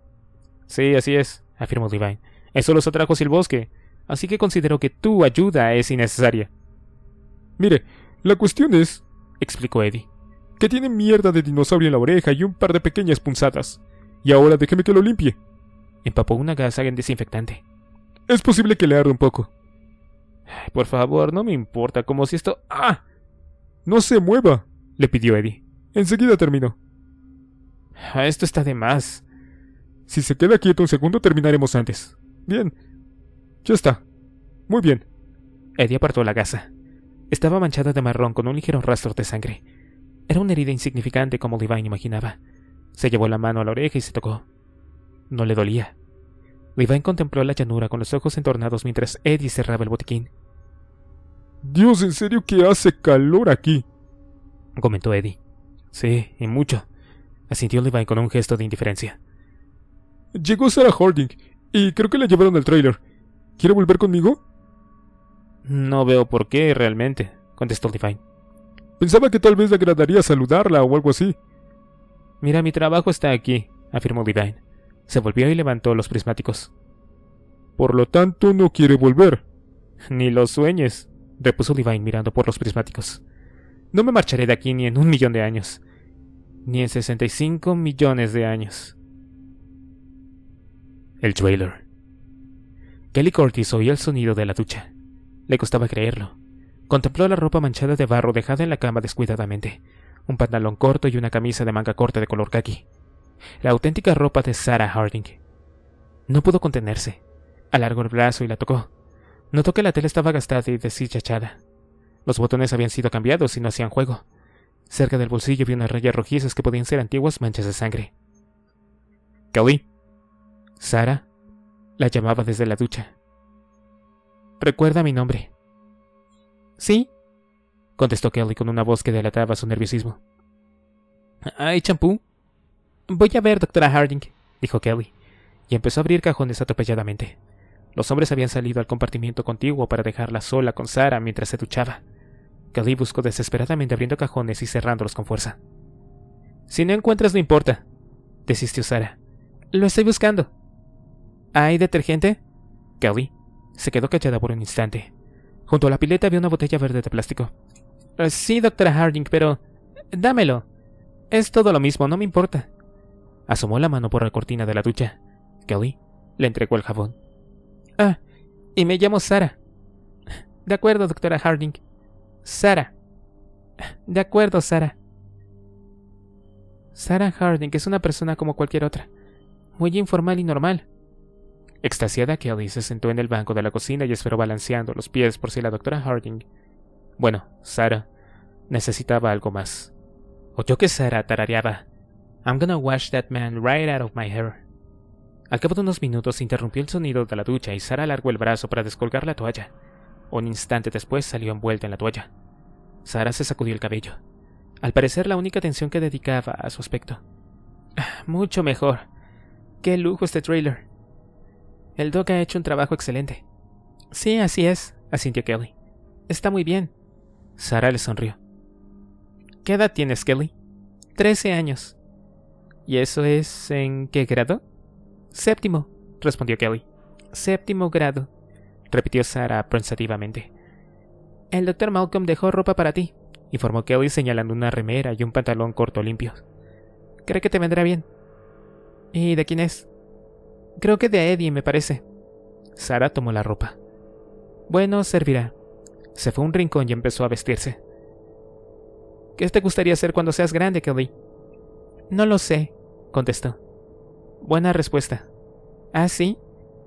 Sí, así es, afirmó Divine. Eso los atrajo hacia el bosque, así que considero que tu ayuda es innecesaria. Mire, la cuestión es, explicó Eddie, que tiene mierda de dinosaurio en la oreja y un par de pequeñas punzadas. Y ahora déjeme que lo limpie. Empapó una gasa en desinfectante. Es posible que le arde un poco, por favor, no me importa, como si esto... ¡Ah! ¡No se mueva! le pidió Eddie. Enseguida terminó. Ah, esto está de más. Si se queda quieto un segundo, terminaremos antes. Bien. Ya está. Muy bien. Eddie apartó la gasa. Estaba manchada de marrón con un ligero rastro de sangre. Era una herida insignificante como Divine imaginaba. Se llevó la mano a la oreja y se tocó. No le dolía. Levine contempló la llanura con los ojos entornados mientras Eddie cerraba el botiquín. Dios, en serio que hace calor aquí, comentó Eddie. Sí, y mucho, asintió Levine con un gesto de indiferencia. Llegó Sarah Harding y creo que la llevaron al trailer. ¿Quiere volver conmigo? No veo por qué realmente, contestó Levine. Pensaba que tal vez le agradaría saludarla o algo así. Mira, mi trabajo está aquí, afirmó Levine. Se volvió y levantó los prismáticos. Por lo tanto, no quiere volver. Ni los sueñes, repuso Divine mirando por los prismáticos. No me marcharé de aquí ni en un millón de años. Ni en 65 millones de años. El trailer. Kelly Curtis oía el sonido de la ducha. Le costaba creerlo. Contempló la ropa manchada de barro dejada en la cama descuidadamente, un pantalón corto y una camisa de manga corta de color kaki la auténtica ropa de Sarah Harding. No pudo contenerse. Alargó el brazo y la tocó. Notó que la tela estaba gastada y deshilachada. Los botones habían sido cambiados y no hacían juego. Cerca del bolsillo vi unas rayas rojizas que podían ser antiguas manchas de sangre. Kelly. Sara la llamaba desde la ducha. Recuerda mi nombre. Sí, contestó Kelly con una voz que delataba su nerviosismo. ¿Hay champú? Voy a ver, doctora Harding, dijo Kelly, y empezó a abrir cajones atropelladamente. Los hombres habían salido al compartimiento contiguo para dejarla sola con Sara mientras se duchaba. Kelly buscó desesperadamente abriendo cajones y cerrándolos con fuerza. Si no encuentras, no importa, desistió Sara. Lo estoy buscando. ¿Hay detergente? Kelly se quedó callada por un instante. Junto a la pileta había una botella verde de plástico. Eh, sí, doctora Harding, pero... dámelo. Es todo lo mismo, no me importa. Asomó la mano por la cortina de la ducha. Kelly le entregó el jabón. Ah, y me llamo Sara. De acuerdo, doctora Harding. Sara. De acuerdo, Sara. Sara Harding es una persona como cualquier otra, muy informal y normal. Extasiada, Kelly se sentó en el banco de la cocina y esperó balanceando los pies por si la doctora Harding. Bueno, Sara necesitaba algo más. Oyó que Sara tarareaba. I'm gonna wash that man right out of my hair. Al cabo de unos minutos interrumpió el sonido de la ducha y Sara alargó el brazo para descolgar la toalla. Un instante después salió envuelta en la toalla. Sara se sacudió el cabello. Al parecer la única atención que dedicaba a su aspecto. Mucho mejor. Qué lujo este trailer. El Doc ha hecho un trabajo excelente. Sí, así es, asintió Kelly. Está muy bien. Sara le sonrió. ¿Qué edad tienes, Kelly? Trece años. ¿Y eso es en qué grado? Séptimo, respondió Kelly. Séptimo grado, repitió Sara pensativamente. El doctor Malcolm dejó ropa para ti, informó Kelly señalando una remera y un pantalón corto limpio. Creo que te vendrá bien. ¿Y de quién es? Creo que de Eddie, me parece. Sara tomó la ropa. Bueno, servirá. Se fue a un rincón y empezó a vestirse. ¿Qué te gustaría hacer cuando seas grande, Kelly? No lo sé, contestó. Buena respuesta. ¿Ah, sí?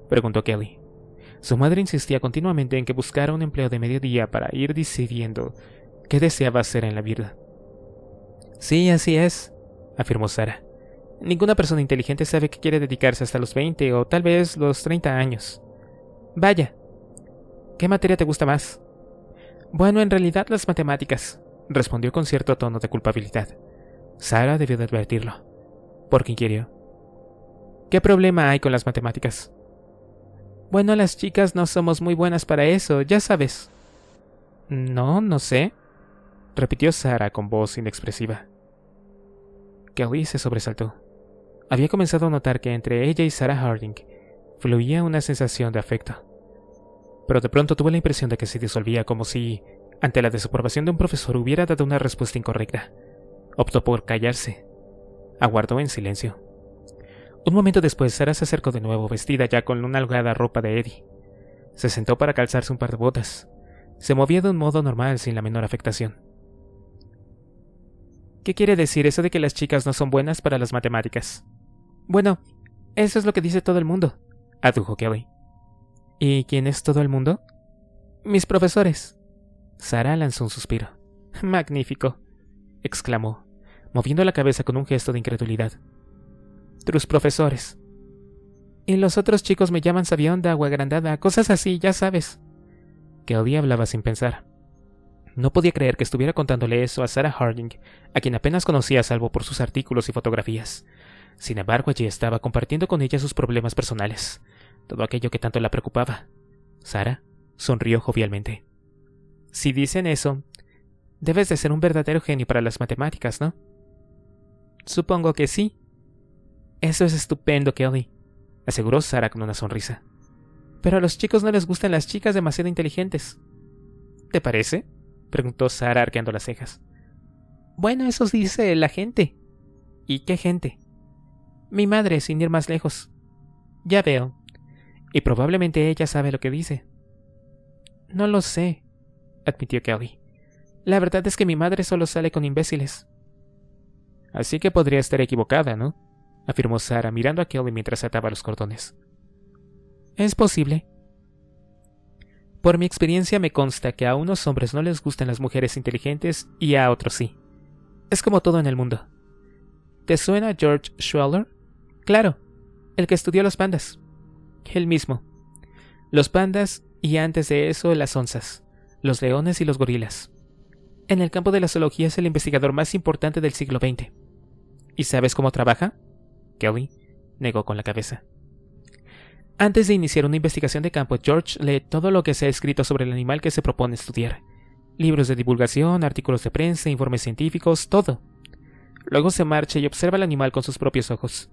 preguntó Kelly. Su madre insistía continuamente en que buscara un empleo de mediodía para ir decidiendo qué deseaba hacer en la vida. Sí, así es, afirmó Sara. Ninguna persona inteligente sabe que quiere dedicarse hasta los 20 o tal vez los 30 años. Vaya, ¿qué materia te gusta más? Bueno, en realidad las matemáticas, respondió con cierto tono de culpabilidad. Sara debió de advertirlo, porque inquirió. ¿Qué problema hay con las matemáticas? Bueno, las chicas no somos muy buenas para eso, ya sabes. No, no sé, repitió Sara con voz inexpresiva. Kelly se sobresaltó. Había comenzado a notar que entre ella y Sara Harding fluía una sensación de afecto. Pero de pronto tuvo la impresión de que se disolvía como si, ante la desaprobación de un profesor, hubiera dado una respuesta incorrecta. Optó por callarse. Aguardó en silencio. Un momento después, Sara se acercó de nuevo, vestida ya con una holgada ropa de Eddie. Se sentó para calzarse un par de botas. Se movía de un modo normal, sin la menor afectación. ¿Qué quiere decir eso de que las chicas no son buenas para las matemáticas? Bueno, eso es lo que dice todo el mundo, adujo Kelly. ¿Y quién es todo el mundo? Mis profesores. Sara lanzó un suspiro. Magnífico, exclamó moviendo la cabeza con un gesto de incredulidad. Tus profesores. Y los otros chicos me llaman sabionda o agrandada, cosas así, ya sabes. Que hablaba sin pensar. No podía creer que estuviera contándole eso a Sarah Harding, a quien apenas conocía salvo por sus artículos y fotografías. Sin embargo, allí estaba compartiendo con ella sus problemas personales, todo aquello que tanto la preocupaba. Sara sonrió jovialmente. Si dicen eso, debes de ser un verdadero genio para las matemáticas, ¿no? Supongo que sí. Eso es estupendo, Kelly, aseguró Sara con una sonrisa. Pero a los chicos no les gustan las chicas demasiado inteligentes. ¿Te parece? preguntó Sara arqueando las cejas. Bueno, eso dice la gente. ¿Y qué gente? Mi madre, sin ir más lejos. Ya veo. Y probablemente ella sabe lo que dice. No lo sé, admitió Kelly. La verdad es que mi madre solo sale con imbéciles. Así que podría estar equivocada, ¿no? afirmó Sara mirando a Kelly mientras ataba los cordones. Es posible. Por mi experiencia me consta que a unos hombres no les gustan las mujeres inteligentes y a otros sí. Es como todo en el mundo. ¿Te suena George Schweller? Claro, el que estudió los pandas. —El mismo. Los pandas y antes de eso las onzas, los leones y los gorilas. En el campo de la zoología es el investigador más importante del siglo XX. ¿Y sabes cómo trabaja? Kelly negó con la cabeza. Antes de iniciar una investigación de campo, George lee todo lo que se ha escrito sobre el animal que se propone estudiar. Libros de divulgación, artículos de prensa, informes científicos, todo. Luego se marcha y observa al animal con sus propios ojos.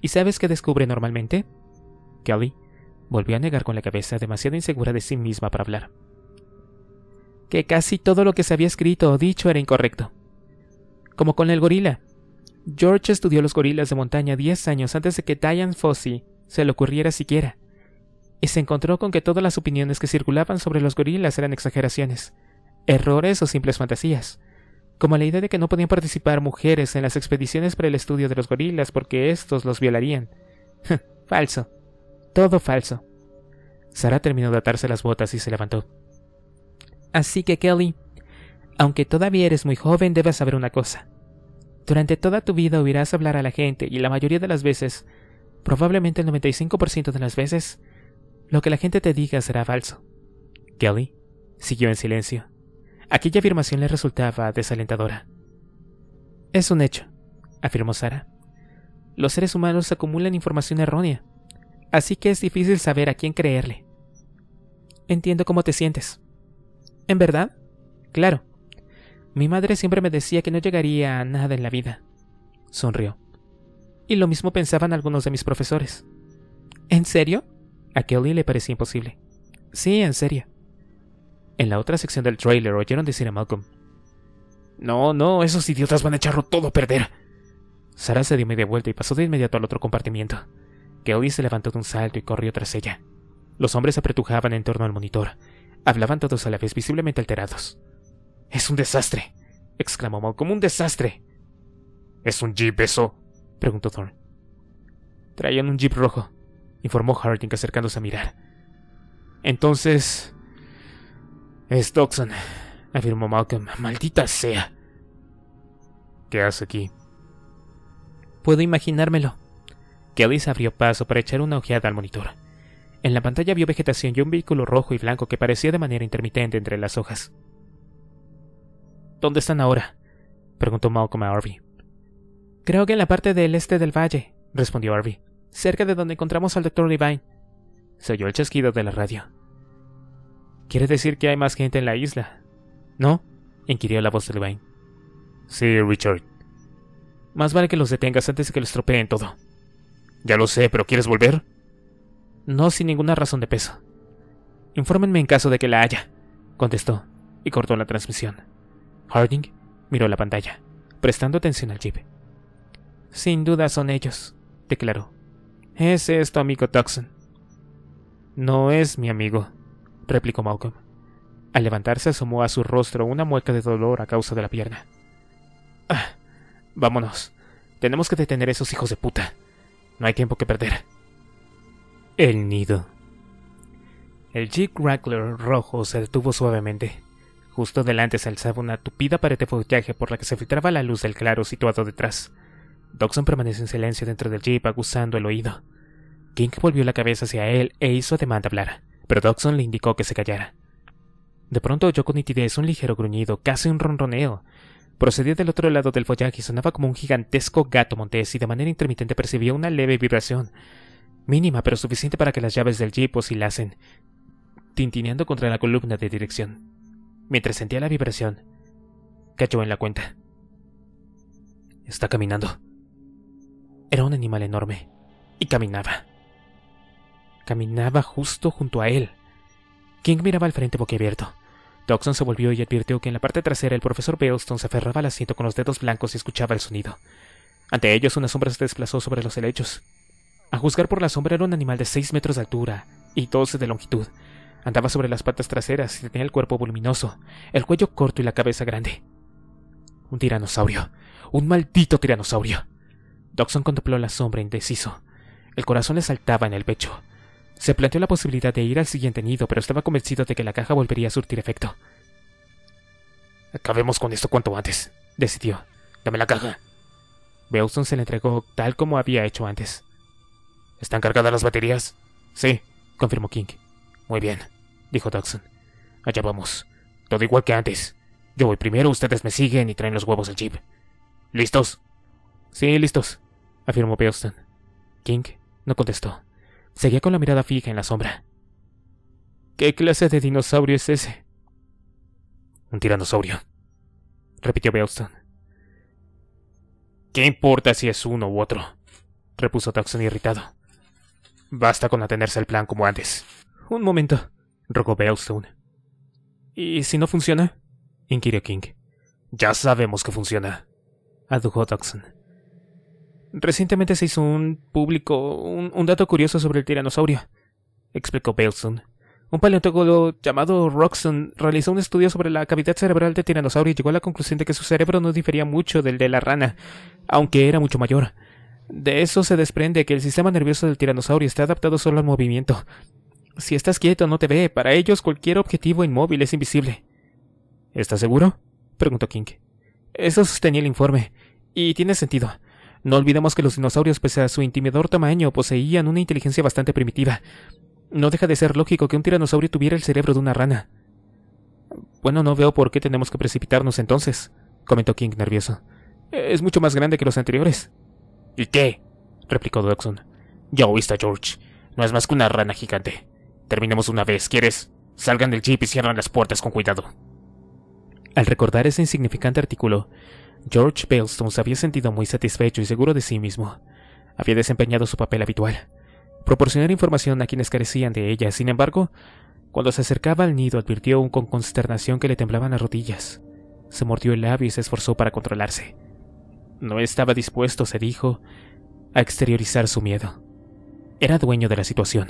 ¿Y sabes qué descubre normalmente? Kelly volvió a negar con la cabeza, demasiado insegura de sí misma para hablar. Que casi todo lo que se había escrito o dicho era incorrecto. Como con el gorila, George estudió los gorilas de montaña 10 años antes de que Diane Fossey se le ocurriera siquiera, y se encontró con que todas las opiniones que circulaban sobre los gorilas eran exageraciones, errores o simples fantasías, como la idea de que no podían participar mujeres en las expediciones para el estudio de los gorilas porque estos los violarían. falso. Todo falso. Sara terminó de atarse las botas y se levantó. Así que, Kelly, aunque todavía eres muy joven, debes saber una cosa. Durante toda tu vida oirás hablar a la gente y la mayoría de las veces, probablemente el 95% de las veces, lo que la gente te diga será falso. Kelly siguió en silencio. Aquella afirmación le resultaba desalentadora. Es un hecho, afirmó Sara. Los seres humanos acumulan información errónea, así que es difícil saber a quién creerle. Entiendo cómo te sientes. ¿En verdad? Claro. Mi madre siempre me decía que no llegaría a nada en la vida. Sonrió. Y lo mismo pensaban algunos de mis profesores. ¿En serio? A Kelly le parecía imposible. Sí, en serio. En la otra sección del trailer oyeron decir a Malcolm. No, no, esos idiotas van a echarlo todo a perder. Sara se dio media vuelta y pasó de inmediato al otro compartimiento. Kelly se levantó de un salto y corrió tras ella. Los hombres apretujaban en torno al monitor. Hablaban todos a la vez visiblemente alterados. Es un desastre, exclamó Malcolm, un desastre. ¿Es un jeep eso? preguntó Thorne. Traían un jeep rojo, informó Harding acercándose a mirar. Entonces... Es Doxon, afirmó Malcolm. Maldita sea. ¿Qué hace aquí? Puedo imaginármelo. Kelly se abrió paso para echar una ojeada al monitor. En la pantalla vio vegetación y un vehículo rojo y blanco que parecía de manera intermitente entre las hojas. ¿Dónde están ahora? preguntó Malcolm a Harvey. Creo que en la parte del este del valle, respondió Harvey, cerca de donde encontramos al doctor Levine. Se oyó el chasquido de la radio. ¿Quiere decir que hay más gente en la isla? ¿No? inquirió la voz de Levine. Sí, Richard. Más vale que los detengas antes de que los tropeen todo. Ya lo sé, pero ¿quieres volver? No sin ninguna razón de peso. Infórmenme en caso de que la haya, contestó y cortó la transmisión. Harding miró la pantalla, prestando atención al jeep. Sin duda son ellos, declaró. es esto amigo Tuxon. No es mi amigo, replicó Malcolm. Al levantarse asomó a su rostro una mueca de dolor a causa de la pierna. Ah, vámonos. Tenemos que detener a esos hijos de puta. No hay tiempo que perder. El nido. El Jeep Wrangler rojo se detuvo suavemente. Justo delante se alzaba una tupida pared de follaje por la que se filtraba la luz del claro situado detrás. Dawson permaneció en silencio dentro del jeep aguzando el oído. King volvió la cabeza hacia él e hizo demanda de hablar, pero Dawson le indicó que se callara. De pronto oyó con nitidez un ligero gruñido, casi un ronroneo. Procedía del otro lado del follaje y sonaba como un gigantesco gato montés y de manera intermitente percibía una leve vibración, mínima pero suficiente para que las llaves del jeep oscilasen, tintineando contra la columna de dirección mientras sentía la vibración. Cayó en la cuenta. Está caminando. Era un animal enorme, y caminaba. Caminaba justo junto a él. King miraba al frente boquiabierto. Dawson se volvió y advirtió que en la parte trasera el profesor Bellston se aferraba al asiento con los dedos blancos y escuchaba el sonido. Ante ellos una sombra se desplazó sobre los helechos. A juzgar por la sombra era un animal de seis metros de altura y doce de longitud, Andaba sobre las patas traseras y tenía el cuerpo voluminoso, el cuello corto y la cabeza grande. Un tiranosaurio. Un maldito tiranosaurio. Doxon contempló la sombra indeciso. El corazón le saltaba en el pecho. Se planteó la posibilidad de ir al siguiente nido, pero estaba convencido de que la caja volvería a surtir efecto. Acabemos con esto cuanto antes, decidió. Dame la caja. Bewson se le entregó tal como había hecho antes. ¿Están cargadas las baterías? Sí, confirmó King. Muy bien dijo Dawson. Allá vamos. Todo igual que antes. Yo voy primero, ustedes me siguen y traen los huevos al jeep. ¿Listos? Sí, listos, afirmó Beoston. King no contestó. Seguía con la mirada fija en la sombra. ¿Qué clase de dinosaurio es ese? Un tiranosaurio, repitió Beoston. ¿Qué importa si es uno u otro? repuso Dawson irritado. Basta con atenerse al plan como antes. Un momento, rogó Bellstone. ¿Y si no funciona? inquirió King. Ya sabemos que funciona, adujo Dodson. Recientemente se hizo un público un, dato curioso sobre el tiranosaurio, explicó Bellstone. Un paleontólogo llamado Roxon realizó un estudio sobre la cavidad cerebral del tiranosaurio y llegó a la conclusión de que su cerebro no difería mucho del de la rana, aunque era mucho mayor. De eso se desprende que el sistema nervioso del tiranosaurio está adaptado solo al movimiento, si estás quieto no te ve. Para ellos cualquier objetivo inmóvil es invisible. ¿Estás seguro? preguntó King. Eso sostenía el informe. Y tiene sentido. No olvidemos que los dinosaurios, pese a su intimidador tamaño, poseían una inteligencia bastante primitiva. No deja de ser lógico que un tiranosaurio tuviera el cerebro de una rana. Bueno, no veo por qué tenemos que precipitarnos entonces, comentó King nervioso. Es mucho más grande que los anteriores. ¿Y qué? replicó Dodson. Ya oíste, George. No es más que una rana gigante. Terminemos una vez, ¿quieres? Salgan del jeep y cierran las puertas con cuidado. Al recordar ese insignificante artículo, George Bailstone se había sentido muy satisfecho y seguro de sí mismo. Había desempeñado su papel habitual, proporcionar información a quienes carecían de ella. Sin embargo, cuando se acercaba al nido advirtió con consternación que le temblaban las rodillas. Se mordió el labio y se esforzó para controlarse. No estaba dispuesto, se dijo, a exteriorizar su miedo. Era dueño de la situación.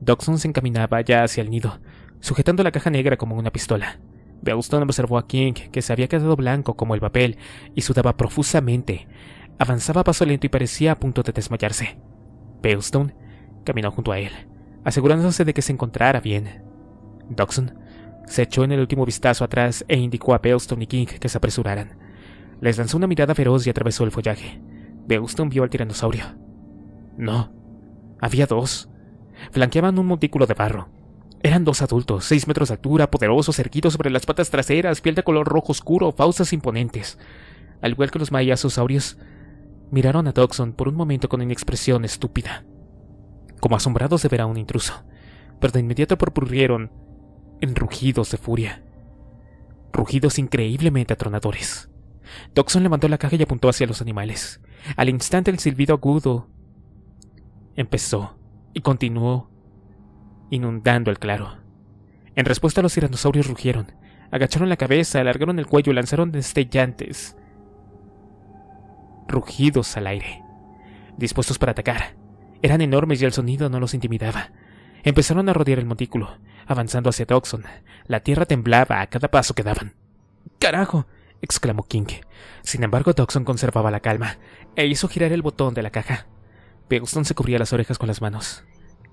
Dodson se encaminaba ya hacia el nido, sujetando la caja negra como una pistola. Bellstone observó a King, que se había quedado blanco como el papel y sudaba profusamente. Avanzaba a paso lento y parecía a punto de desmayarse. Bellstone caminó junto a él, asegurándose de que se encontrara bien. Dodson se echó en el último vistazo atrás e indicó a Bellstone y King que se apresuraran. Les lanzó una mirada feroz y atravesó el follaje. Bellstone vio al tiranosaurio. No, había dos flanqueaban un montículo de barro. Eran dos adultos, seis metros de altura, poderosos, erguidos sobre las patas traseras, piel de color rojo oscuro, fauces imponentes. Al igual que los mayasosaurios, miraron a Dodson por un momento con una expresión estúpida, como asombrados de ver a un intruso, pero de inmediato propurrieron en rugidos de furia. Rugidos increíblemente atronadores. Dodson levantó la caja y apuntó hacia los animales. Al instante el silbido agudo empezó y continuó inundando el claro. En respuesta los tiranosaurios rugieron, agacharon la cabeza, alargaron el cuello y lanzaron destellantes rugidos al aire, dispuestos para atacar. Eran enormes y el sonido no los intimidaba. Empezaron a rodear el montículo, avanzando hacia Doxon, La tierra temblaba a cada paso que daban. ¡Carajo! exclamó King. Sin embargo, Doxon conservaba la calma e hizo girar el botón de la caja se cubría las orejas con las manos.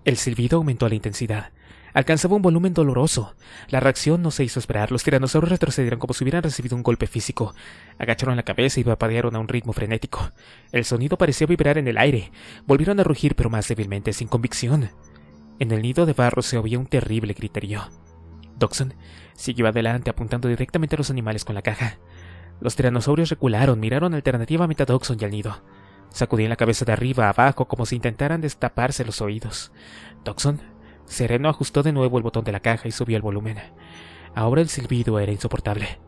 El silbido aumentó la intensidad. Alcanzaba un volumen doloroso. La reacción no se hizo esperar. Los tiranosaurios retrocedieron como si hubieran recibido un golpe físico. Agacharon la cabeza y vapadearon a un ritmo frenético. El sonido parecía vibrar en el aire. Volvieron a rugir, pero más débilmente, sin convicción. En el nido de barro se oía un terrible griterío. Doxon siguió adelante apuntando directamente a los animales con la caja. Los tiranosaurios recularon, miraron alternativamente a Doxon y al nido. Sacudían la cabeza de arriba a abajo como si intentaran destaparse los oídos. Doxon, sereno, ajustó de nuevo el botón de la caja y subió el volumen. Ahora el silbido era insoportable.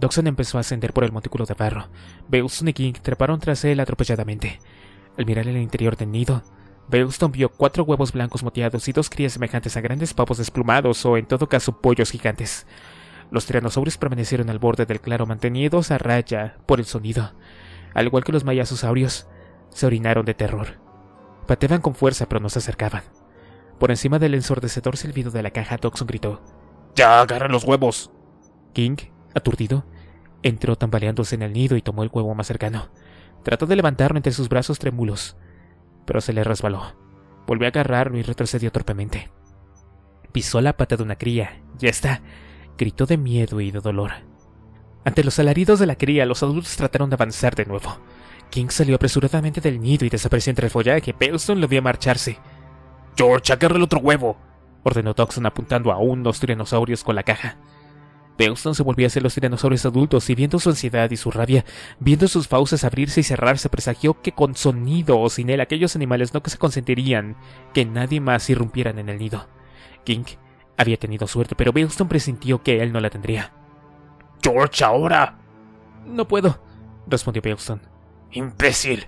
Doxon empezó a ascender por el montículo de barro. Beuston y King treparon tras él atropelladamente. Al mirar el interior del nido, Beuston vio cuatro huevos blancos moteados y dos crías semejantes a grandes pavos desplumados o, en todo caso, pollos gigantes. Los tiranosaurios permanecieron al borde del claro mantenidos a raya por el sonido, al igual que los mayasosaurios, se orinaron de terror. Pateaban con fuerza, pero no se acercaban. Por encima del ensordecedor silbido de la caja, Doxon gritó: ¡Ya agarran los huevos! King, aturdido, entró tambaleándose en el nido y tomó el huevo más cercano. Trató de levantarlo entre sus brazos trémulos, pero se le resbaló. Volvió a agarrarlo y retrocedió torpemente. Pisó la pata de una cría, ya está, gritó de miedo y de dolor. Ante los alaridos de la cría, los adultos trataron de avanzar de nuevo. King salió apresuradamente del nido y desapareció entre el follaje. bellston lo vio marcharse. George, agarra el otro huevo, ordenó Toxon apuntando a unos tiranosaurios con la caja. bellston se volvió hacia los tiranosaurios adultos y viendo su ansiedad y su rabia, viendo sus fauces abrirse y cerrarse, presagió que con sonido o sin él aquellos animales no que se consentirían que nadie más irrumpieran en el nido. King había tenido suerte, pero Belston presintió que él no la tendría. George, ahora. No puedo, respondió Belston. ¡Imbécil!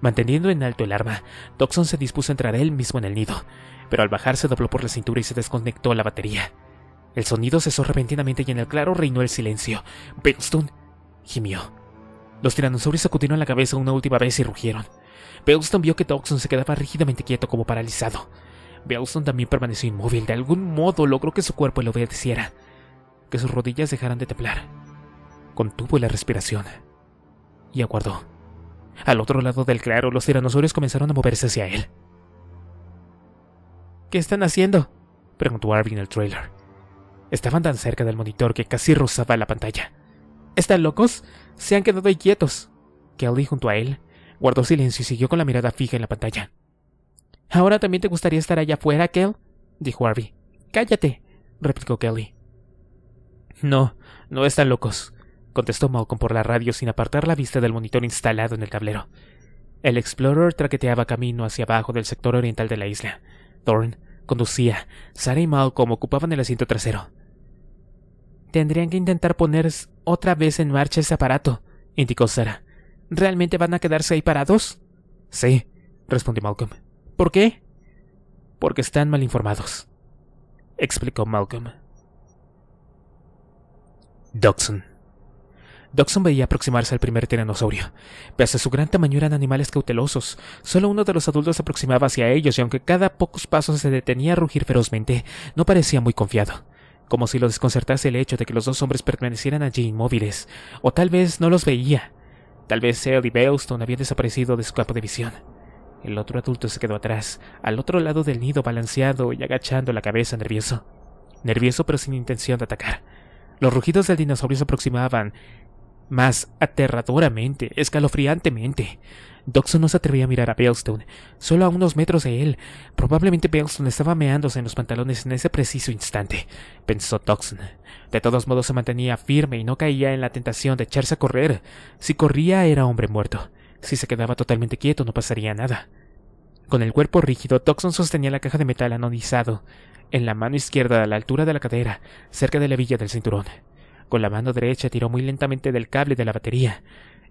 Manteniendo en alto el arma, Doxon se dispuso a entrar él mismo en el nido, pero al bajar se dobló por la cintura y se desconectó la batería. El sonido cesó repentinamente y en el claro reinó el silencio. Bellstone gimió. Los tiranosaurios sacudieron la cabeza una última vez y rugieron. Bellstone vio que Doxon se quedaba rígidamente quieto como paralizado. Bellstone también permaneció inmóvil. De algún modo logró que su cuerpo le obedeciera, que sus rodillas dejaran de temblar. Contuvo la respiración y aguardó. Al otro lado del claro, los tiranosaurios comenzaron a moverse hacia él. ¿Qué están haciendo? preguntó Harvey en el trailer. Estaban tan cerca del monitor que casi rozaba la pantalla. ¿Están locos? Se han quedado quietos. Kelly junto a él guardó silencio y siguió con la mirada fija en la pantalla. ¿Ahora también te gustaría estar allá afuera, Kel? dijo Harvey. Cállate, replicó Kelly. No, no están locos contestó Malcolm por la radio sin apartar la vista del monitor instalado en el tablero. El Explorer traqueteaba camino hacia abajo del sector oriental de la isla. Thorne conducía. Sara y Malcolm ocupaban el asiento trasero. Tendrían que intentar poner otra vez en marcha ese aparato, indicó Sara. ¿Realmente van a quedarse ahí parados? Sí, respondió Malcolm. ¿Por qué? Porque están mal informados, explicó Malcolm. Dodson. Doxon veía aproximarse al primer tiranosaurio. Pese a su gran tamaño eran animales cautelosos. Solo uno de los adultos se aproximaba hacia ellos y aunque cada pocos pasos se detenía a rugir ferozmente, no parecía muy confiado. Como si lo desconcertase el hecho de que los dos hombres permanecieran allí inmóviles, o tal vez no los veía. Tal vez él y había habían desaparecido de su campo de visión. El otro adulto se quedó atrás, al otro lado del nido balanceado y agachando la cabeza nervioso. Nervioso pero sin intención de atacar. Los rugidos del dinosaurio se aproximaban, más aterradoramente, escalofriantemente, Doxon no se atrevía a mirar a Bellstone, solo a unos metros de él. Probablemente Bellstone estaba meándose en los pantalones en ese preciso instante, pensó Doxon. De todos modos se mantenía firme y no caía en la tentación de echarse a correr. Si corría era hombre muerto. Si se quedaba totalmente quieto no pasaría nada. Con el cuerpo rígido, Doxon sostenía la caja de metal anonizado en la mano izquierda a la altura de la cadera, cerca de la villa del cinturón. Con la mano derecha tiró muy lentamente del cable de la batería.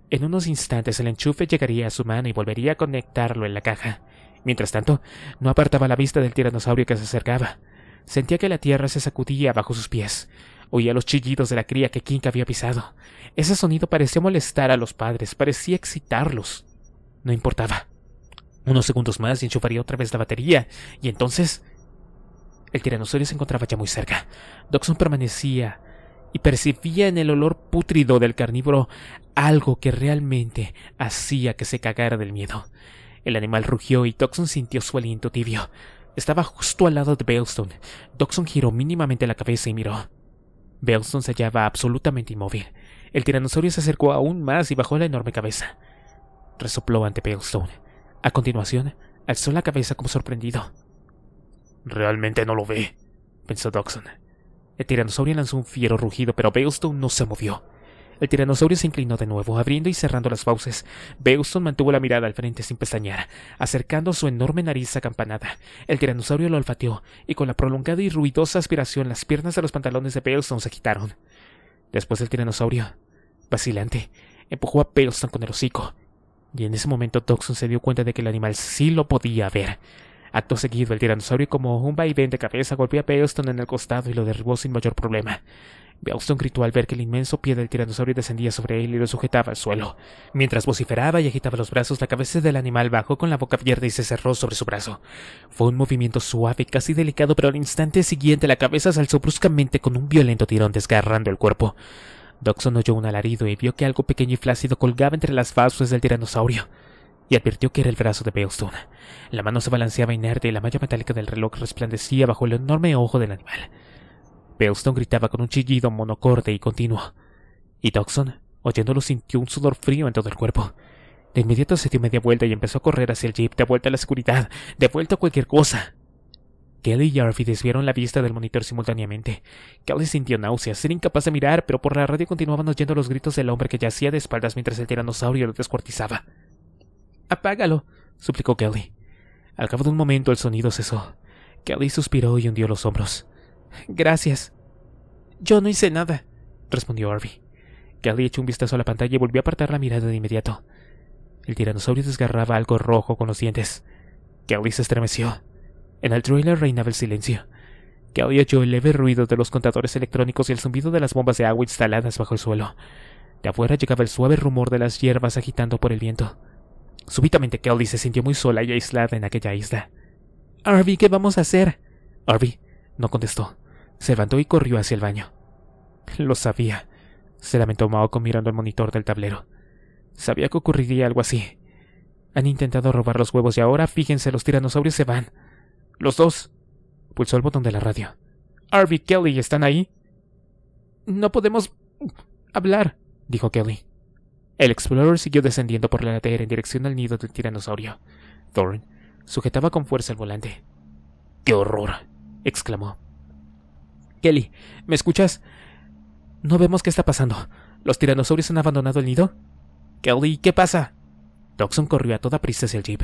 En unos instantes el enchufe llegaría a su mano y volvería a conectarlo en la caja. Mientras tanto, no apartaba la vista del tiranosaurio que se acercaba. Sentía que la tierra se sacudía bajo sus pies. Oía los chillidos de la cría que Kink había pisado. Ese sonido parecía molestar a los padres, parecía excitarlos. No importaba. Unos segundos más y enchufaría otra vez la batería, y entonces... El tiranosaurio se encontraba ya muy cerca. Doxon permanecía y percibía en el olor pútrido del carnívoro algo que realmente hacía que se cagara del miedo. El animal rugió y Toxon sintió su aliento tibio. Estaba justo al lado de Bellstone. Toxon giró mínimamente la cabeza y miró. Bellstone se hallaba absolutamente inmóvil. El tiranosaurio se acercó aún más y bajó la enorme cabeza. Resopló ante Bellstone. A continuación, alzó la cabeza como sorprendido. Realmente no lo ve, pensó Doxon. El tiranosaurio lanzó un fiero rugido, pero Beostone no se movió. El tiranosaurio se inclinó de nuevo, abriendo y cerrando las fauces. Beuston mantuvo la mirada al frente sin pestañear, acercando su enorme nariz acampanada. El tiranosaurio lo olfateó, y con la prolongada y ruidosa aspiración las piernas de los pantalones de Beuston se quitaron. Después el tiranosaurio, vacilante, empujó a Beuston con el hocico. Y en ese momento Toxon se dio cuenta de que el animal sí lo podía ver. Acto seguido, el tiranosaurio como un vaivén de cabeza golpeó a Bellston en el costado y lo derribó sin mayor problema. Bellston gritó al ver que el inmenso pie del tiranosaurio descendía sobre él y lo sujetaba al suelo. Mientras vociferaba y agitaba los brazos, la cabeza del animal bajó con la boca abierta y se cerró sobre su brazo. Fue un movimiento suave, y casi delicado, pero al instante siguiente la cabeza se alzó bruscamente con un violento tirón desgarrando el cuerpo. Doxon oyó un alarido y vio que algo pequeño y flácido colgaba entre las fauces del tiranosaurio y advirtió que era el brazo de Bellstone. La mano se balanceaba inerte y la malla metálica del reloj resplandecía bajo el enorme ojo del animal. Bellstone gritaba con un chillido monocorde y continuo, y Dawson, oyéndolo, sintió un sudor frío en todo el cuerpo. De inmediato se dio media vuelta y empezó a correr hacia el jeep, de vuelta a la oscuridad, de vuelta a cualquier cosa. Kelly y Arfie desviaron la vista del monitor simultáneamente. Kelly sintió náuseas, era incapaz de mirar, pero por la radio continuaban oyendo los gritos del hombre que yacía de espaldas mientras el tiranosaurio lo descuartizaba. Apágalo, suplicó Kelly. Al cabo de un momento el sonido cesó. Kelly suspiró y hundió los hombros. Gracias. Yo no hice nada, respondió Arby. Kelly echó un vistazo a la pantalla y volvió a apartar la mirada de inmediato. El tiranosaurio desgarraba algo rojo con los dientes. Kelly se estremeció. En el trailer reinaba el silencio. Kelly oyó el leve ruido de los contadores electrónicos y el zumbido de las bombas de agua instaladas bajo el suelo. De afuera llegaba el suave rumor de las hierbas agitando por el viento. Súbitamente Kelly se sintió muy sola y aislada en aquella isla. Arby, ¿qué vamos a hacer? Arby no contestó. Se levantó y corrió hacia el baño. Lo sabía, se lamentó Maoko mirando el monitor del tablero. Sabía que ocurriría algo así. Han intentado robar los huevos y ahora, fíjense, los tiranosaurios se van. Los dos. Pulsó el botón de la radio. Arby Kelly, ¿están ahí? No podemos hablar, dijo Kelly. El explorador siguió descendiendo por la ladera en dirección al nido del tiranosaurio. Thorne sujetaba con fuerza el volante. ¡Qué horror! exclamó. Kelly, ¿me escuchas? No vemos qué está pasando. ¿Los tiranosaurios han abandonado el nido? Kelly, ¿qué pasa? Doxon corrió a toda prisa hacia el jeep.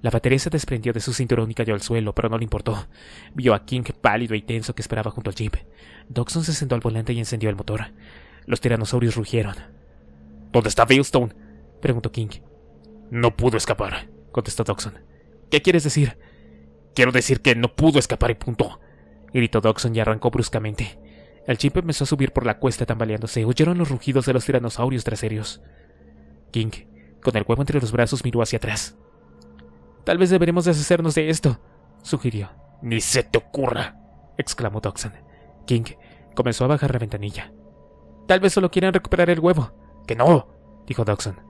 La batería se desprendió de su cinturón y cayó al suelo, pero no le importó. Vio a King pálido y tenso que esperaba junto al jeep. Doxon se sentó al volante y encendió el motor. Los tiranosaurios rugieron. ¿Dónde está Veilstone? preguntó King. No pudo escapar, contestó Dawson. ¿Qué quieres decir? Quiero decir que no pudo escapar y punto. Gritó Dawson y arrancó bruscamente. El chip empezó a subir por la cuesta tambaleándose. Oyeron los rugidos de los tiranosaurios traseros. King, con el huevo entre los brazos, miró hacia atrás. Tal vez deberemos deshacernos de esto, sugirió. Ni se te ocurra, exclamó Doxon. King comenzó a bajar la ventanilla. Tal vez solo quieran recuperar el huevo, ¡Que no! dijo Dawson.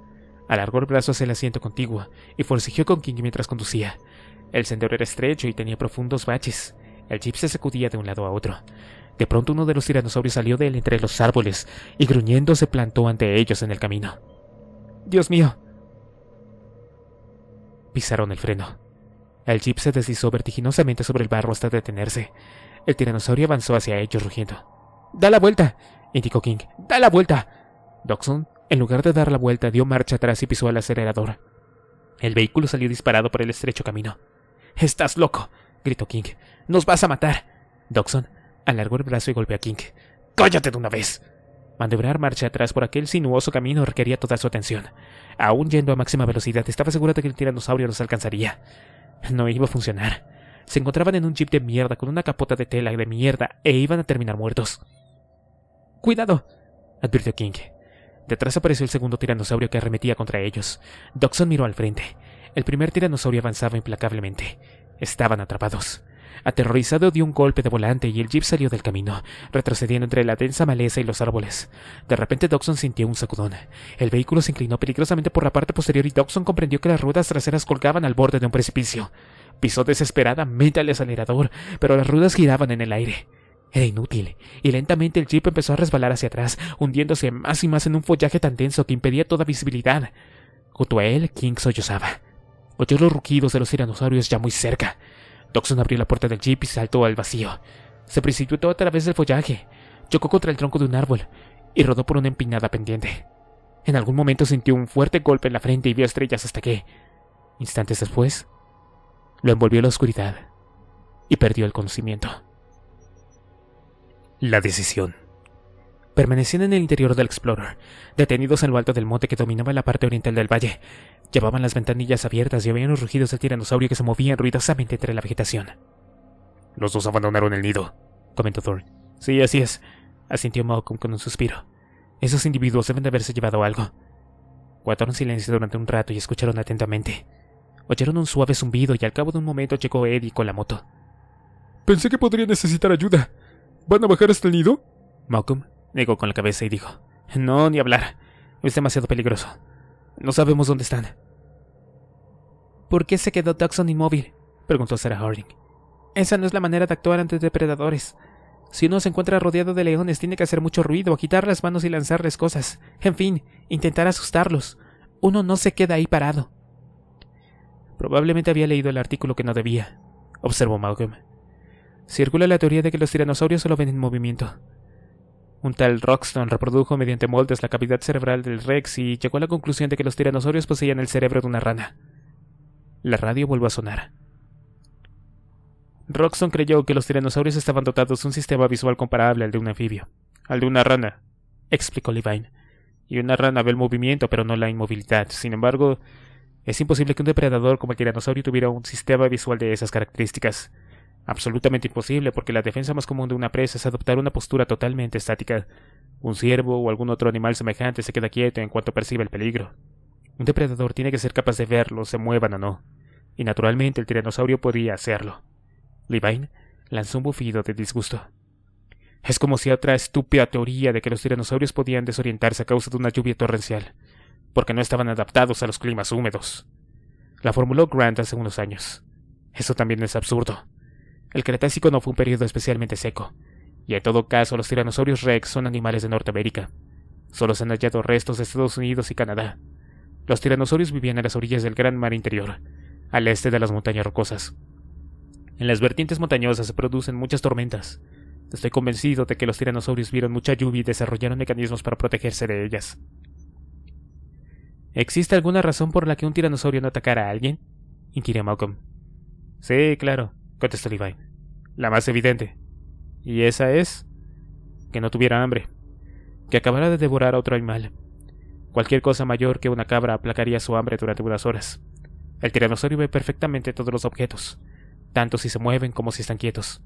Alargó el brazo hacia el asiento contiguo y forcejeó con King mientras conducía. El sendero era estrecho y tenía profundos baches. El jeep se sacudía de un lado a otro. De pronto uno de los tiranosaurios salió de él entre los árboles y gruñendo se plantó ante ellos en el camino. ¡Dios mío! Pisaron el freno. El jeep se deslizó vertiginosamente sobre el barro hasta detenerse. El tiranosaurio avanzó hacia ellos rugiendo. ¡Da la vuelta! indicó King. ¡Da la vuelta! Doxon, en lugar de dar la vuelta, dio marcha atrás y pisó el acelerador. El vehículo salió disparado por el estrecho camino. ¡Estás loco! gritó King. ¡Nos vas a matar! Doxon alargó el brazo y golpeó a King. ¡Cállate de una vez! Mandebrar marcha atrás por aquel sinuoso camino requería toda su atención. Aún yendo a máxima velocidad, estaba segura de que el tiranosaurio los alcanzaría. No iba a funcionar. Se encontraban en un jeep de mierda con una capota de tela de mierda e iban a terminar muertos. ¡Cuidado! advirtió King. Detrás apareció el segundo tiranosaurio que arremetía contra ellos. Doxon miró al frente. El primer tiranosaurio avanzaba implacablemente. Estaban atrapados. Aterrorizado dio un golpe de volante y el jeep salió del camino, retrocediendo entre la densa maleza y los árboles. De repente Doxon sintió un sacudón. El vehículo se inclinó peligrosamente por la parte posterior y Dawson comprendió que las ruedas traseras colgaban al borde de un precipicio. Pisó desesperadamente al acelerador, pero las ruedas giraban en el aire. Era inútil, y lentamente el jeep empezó a resbalar hacia atrás, hundiéndose más y más en un follaje tan denso que impedía toda visibilidad. Junto a él, King sollozaba. Oyó los rugidos de los tiranosaurios ya muy cerca. Doxon abrió la puerta del jeep y saltó al vacío. Se precipitó a través del follaje, chocó contra el tronco de un árbol y rodó por una empinada pendiente. En algún momento sintió un fuerte golpe en la frente y vio estrellas hasta que, instantes después, lo envolvió la oscuridad y perdió el conocimiento. La decisión. Permanecían en el interior del Explorer, detenidos en lo alto del monte que dominaba la parte oriental del valle. Llevaban las ventanillas abiertas y oían los rugidos del tiranosaurio que se movían ruidosamente entre la vegetación. Los dos abandonaron el nido, comentó Thor. Sí, así es, asintió Malcolm con un suspiro. Esos individuos deben de haberse llevado algo. Guardaron silencio durante un rato y escucharon atentamente. Oyeron un suave zumbido y al cabo de un momento llegó Eddie con la moto. Pensé que podría necesitar ayuda, ¿Van a bajar hasta el nido? Malcolm negó con la cabeza y dijo: No, ni hablar. Es demasiado peligroso. No sabemos dónde están. ¿Por qué se quedó Dawson inmóvil? preguntó Sarah Harding. Esa no es la manera de actuar ante depredadores. Si uno se encuentra rodeado de leones, tiene que hacer mucho ruido, agitar las manos y lanzarles cosas. En fin, intentar asustarlos. Uno no se queda ahí parado. Probablemente había leído el artículo que no debía, observó Malcolm circula la teoría de que los tiranosaurios solo ven en movimiento. Un tal Roxton reprodujo mediante moldes la cavidad cerebral del Rex y llegó a la conclusión de que los tiranosaurios poseían el cerebro de una rana. La radio volvió a sonar. Roxton creyó que los tiranosaurios estaban dotados de un sistema visual comparable al de un anfibio, al de una rana, explicó Levine. Y una rana ve el movimiento, pero no la inmovilidad. Sin embargo, es imposible que un depredador como el tiranosaurio tuviera un sistema visual de esas características. Absolutamente imposible, porque la defensa más común de una presa es adoptar una postura totalmente estática. Un ciervo o algún otro animal semejante se queda quieto en cuanto percibe el peligro. Un depredador tiene que ser capaz de verlo, se muevan o no. Y naturalmente el tiranosaurio podía hacerlo. Levine lanzó un bufido de disgusto. Es como si otra estúpida teoría de que los tiranosaurios podían desorientarse a causa de una lluvia torrencial, porque no estaban adaptados a los climas húmedos. La formuló Grant hace unos años. Eso también es absurdo el Cretácico no fue un periodo especialmente seco, y en todo caso los tiranosaurios rex son animales de Norteamérica. Solo se han hallado restos de Estados Unidos y Canadá. Los tiranosaurios vivían a las orillas del Gran Mar Interior, al este de las montañas rocosas. En las vertientes montañosas se producen muchas tormentas. Estoy convencido de que los tiranosaurios vieron mucha lluvia y desarrollaron mecanismos para protegerse de ellas. ¿Existe alguna razón por la que un tiranosaurio no atacara a alguien? inquirió Malcolm. Sí, claro, contestó Levi la más evidente. Y esa es que no tuviera hambre, que acabara de devorar a otro animal. Cualquier cosa mayor que una cabra aplacaría su hambre durante unas horas. El tiranosaurio ve perfectamente todos los objetos, tanto si se mueven como si están quietos.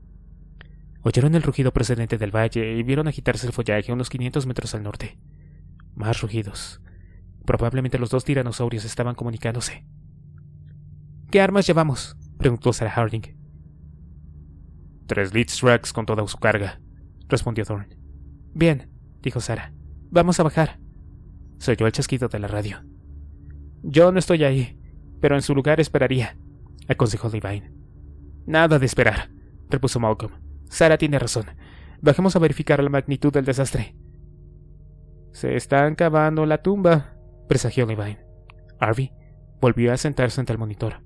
Oyeron el rugido procedente del valle y vieron agitarse el follaje unos 500 metros al norte. Más rugidos. Probablemente los dos tiranosaurios estaban comunicándose. ¿Qué armas llevamos? preguntó Sarah Harding. Tres Leadstracks con toda su carga, respondió Thorne. Bien, dijo Sara. Vamos a bajar. Se oyó el chasquido de la radio. Yo no estoy ahí, pero en su lugar esperaría, aconsejó Levine. Nada de esperar, repuso Malcolm. Sara tiene razón. Bajemos a verificar la magnitud del desastre. Se están cavando la tumba, presagió Levine. Harvey volvió a sentarse ante el monitor,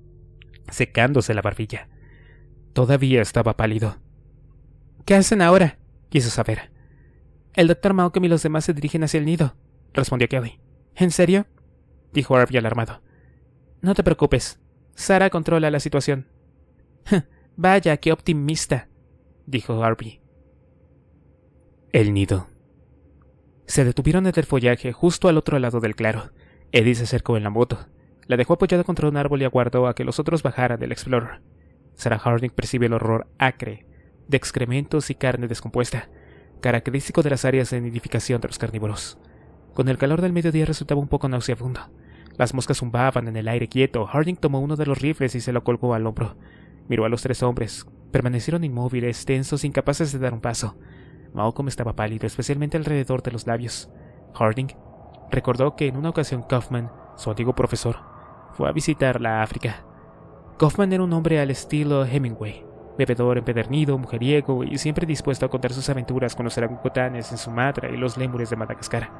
secándose la barbilla. Todavía estaba pálido. ¿Qué hacen ahora? quiso saber. El doctor Malcolm y los demás se dirigen hacia el nido, respondió Kelly. ¿En serio? dijo Harvey alarmado. No te preocupes. Sara controla la situación. Vaya, qué optimista, dijo Harvey. El nido. Se detuvieron en el follaje justo al otro lado del claro. Eddie se acercó en la moto, la dejó apoyada contra un árbol y aguardó a que los otros bajaran del Explorer. Sarah Harding percibe el horror acre de excrementos y carne descompuesta, característico de las áreas de nidificación de los carnívoros. Con el calor del mediodía resultaba un poco nauseabundo. Las moscas zumbaban en el aire quieto. Harding tomó uno de los rifles y se lo colgó al hombro. Miró a los tres hombres. Permanecieron inmóviles, tensos, incapaces de dar un paso. Malcolm estaba pálido, especialmente alrededor de los labios. Harding recordó que en una ocasión Kaufman, su antiguo profesor, fue a visitar la África. Kaufman era un hombre al estilo Hemingway, bebedor, empedernido, mujeriego y siempre dispuesto a contar sus aventuras con los aragukotanes en Sumatra y los lémures de Madagascar.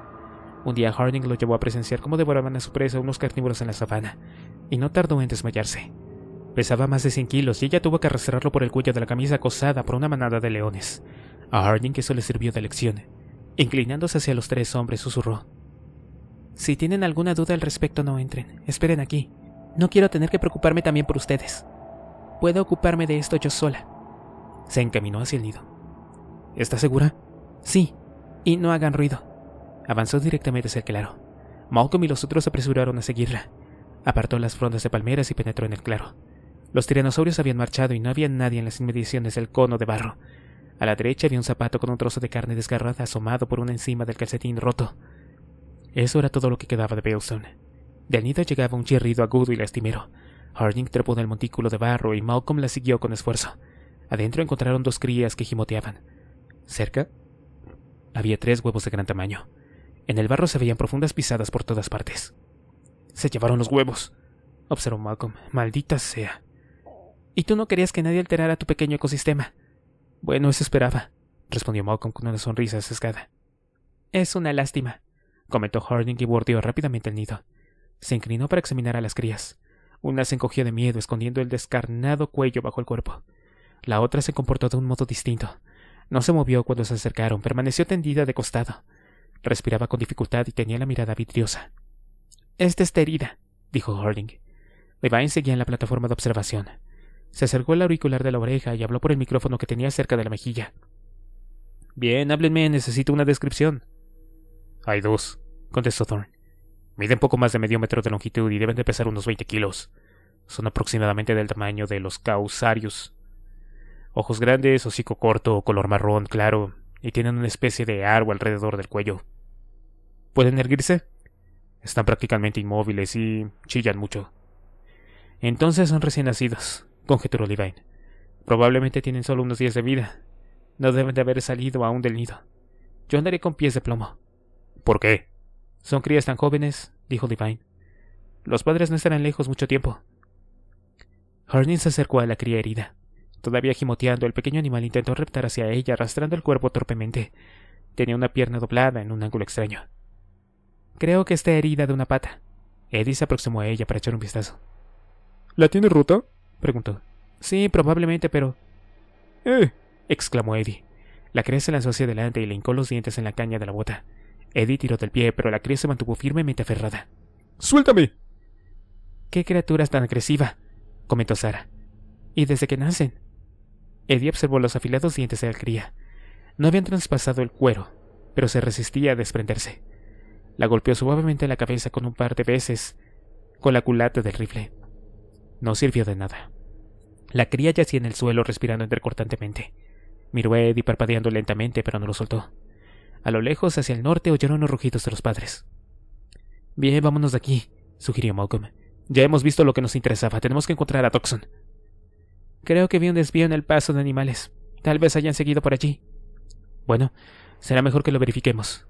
Un día Harding lo llevó a presenciar cómo devoraban a su presa unos carnívoros en la sabana, y no tardó en desmayarse. Pesaba más de 100 kilos y ella tuvo que arrastrarlo por el cuello de la camisa acosada por una manada de leones. A Harding eso le sirvió de lección. Inclinándose hacia los tres hombres, susurró. Si tienen alguna duda al respecto, no entren. Esperen aquí. No quiero tener que preocuparme también por ustedes. Puedo ocuparme de esto yo sola. Se encaminó hacia el nido. ¿Estás segura? Sí, y no hagan ruido. Avanzó directamente hacia el claro. Malcolm y los otros apresuraron a seguirla. Apartó las frondas de palmeras y penetró en el claro. Los tiranosaurios habían marchado y no había nadie en las inmediaciones del cono de barro. A la derecha había un zapato con un trozo de carne desgarrada asomado por una encima del calcetín roto. Eso era todo lo que quedaba de Bellstone. Del nido llegaba un chirrido agudo y lastimero. Harding trepó en el montículo de barro y Malcolm la siguió con esfuerzo. Adentro encontraron dos crías que gimoteaban. Cerca había tres huevos de gran tamaño. En el barro se veían profundas pisadas por todas partes. Se llevaron los huevos, observó Malcolm. Maldita sea. Y tú no querías que nadie alterara tu pequeño ecosistema. Bueno, eso esperaba, respondió Malcolm con una sonrisa sesgada. Es una lástima, comentó Harding y bordeó rápidamente el nido. Se inclinó para examinar a las crías. Una se encogió de miedo, escondiendo el descarnado cuello bajo el cuerpo. La otra se comportó de un modo distinto. No se movió cuando se acercaron, permaneció tendida de costado. Respiraba con dificultad y tenía la mirada vidriosa. Esta está herida, dijo Harding. Levine seguía en la plataforma de observación. Se acercó al auricular de la oreja y habló por el micrófono que tenía cerca de la mejilla. Bien, háblenme, necesito una descripción. Hay dos, contestó Thorne. Miden poco más de medio metro de longitud y deben de pesar unos 20 kilos. Son aproximadamente del tamaño de los causarios. Ojos grandes, hocico corto, color marrón claro, y tienen una especie de arco alrededor del cuello. ¿Pueden erguirse? Están prácticamente inmóviles y chillan mucho. Entonces son recién nacidos, conjeturó Levine. Probablemente tienen solo unos días de vida. No deben de haber salido aún del nido. Yo andaré con pies de plomo. ¿Por qué? Son crías tan jóvenes, dijo Divine. Los padres no estarán lejos mucho tiempo. Harding se acercó a la cría herida. Todavía gimoteando, el pequeño animal intentó reptar hacia ella, arrastrando el cuerpo torpemente. Tenía una pierna doblada en un ángulo extraño. Creo que está herida de una pata. Eddie se aproximó a ella para echar un vistazo. ¿La tiene rota? preguntó. Sí, probablemente, pero. ¡Eh! exclamó Eddie. La cría se lanzó hacia adelante y le hincó los dientes en la caña de la bota. Eddie tiró del pie, pero la cría se mantuvo firmemente aferrada. ¡Suéltame! ¡Qué criatura es tan agresiva! comentó Sara. ¿Y desde que nacen? Eddie observó los afilados dientes de la cría. No habían traspasado el cuero, pero se resistía a desprenderse. La golpeó suavemente en la cabeza con un par de veces con la culata del rifle. No sirvió de nada. La cría yacía en el suelo respirando entrecortantemente. Miró a Eddie parpadeando lentamente, pero no lo soltó. A lo lejos, hacia el norte, oyeron los rugidos de los padres. Bien, vámonos de aquí, sugirió Malcolm. Ya hemos visto lo que nos interesaba. Tenemos que encontrar a Toxon. Creo que vi un desvío en el paso de animales. Tal vez hayan seguido por allí. Bueno, será mejor que lo verifiquemos.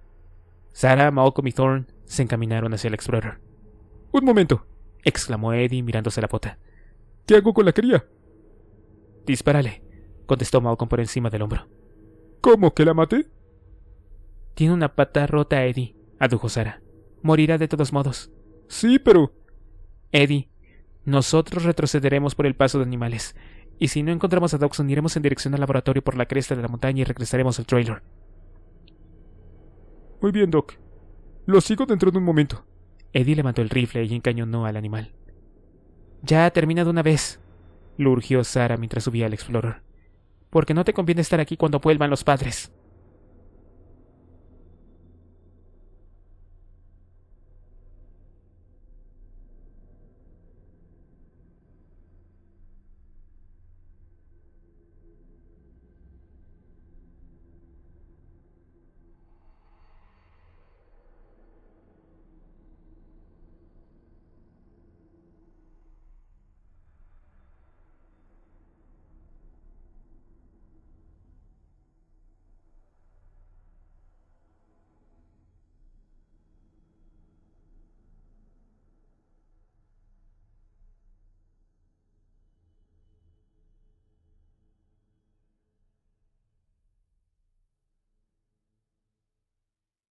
Sarah, Malcolm y Thorne se encaminaron hacia el Explorer. Un momento, exclamó Eddie mirándose la bota. ¿Qué hago con la cría? Dispárale, contestó Malcolm por encima del hombro. ¿Cómo que la maté? Tiene una pata rota, Eddie, adujo Sara. Morirá de todos modos. Sí, pero... Eddie, nosotros retrocederemos por el paso de animales. Y si no encontramos a Dawson, iremos en dirección al laboratorio por la cresta de la montaña y regresaremos al trailer. Muy bien, Doc. Lo sigo dentro de un momento. Eddie levantó el rifle y encañonó al animal. Ya ha terminado una vez, lo urgió Sara mientras subía al Explorer. Porque no te conviene estar aquí cuando vuelvan los padres.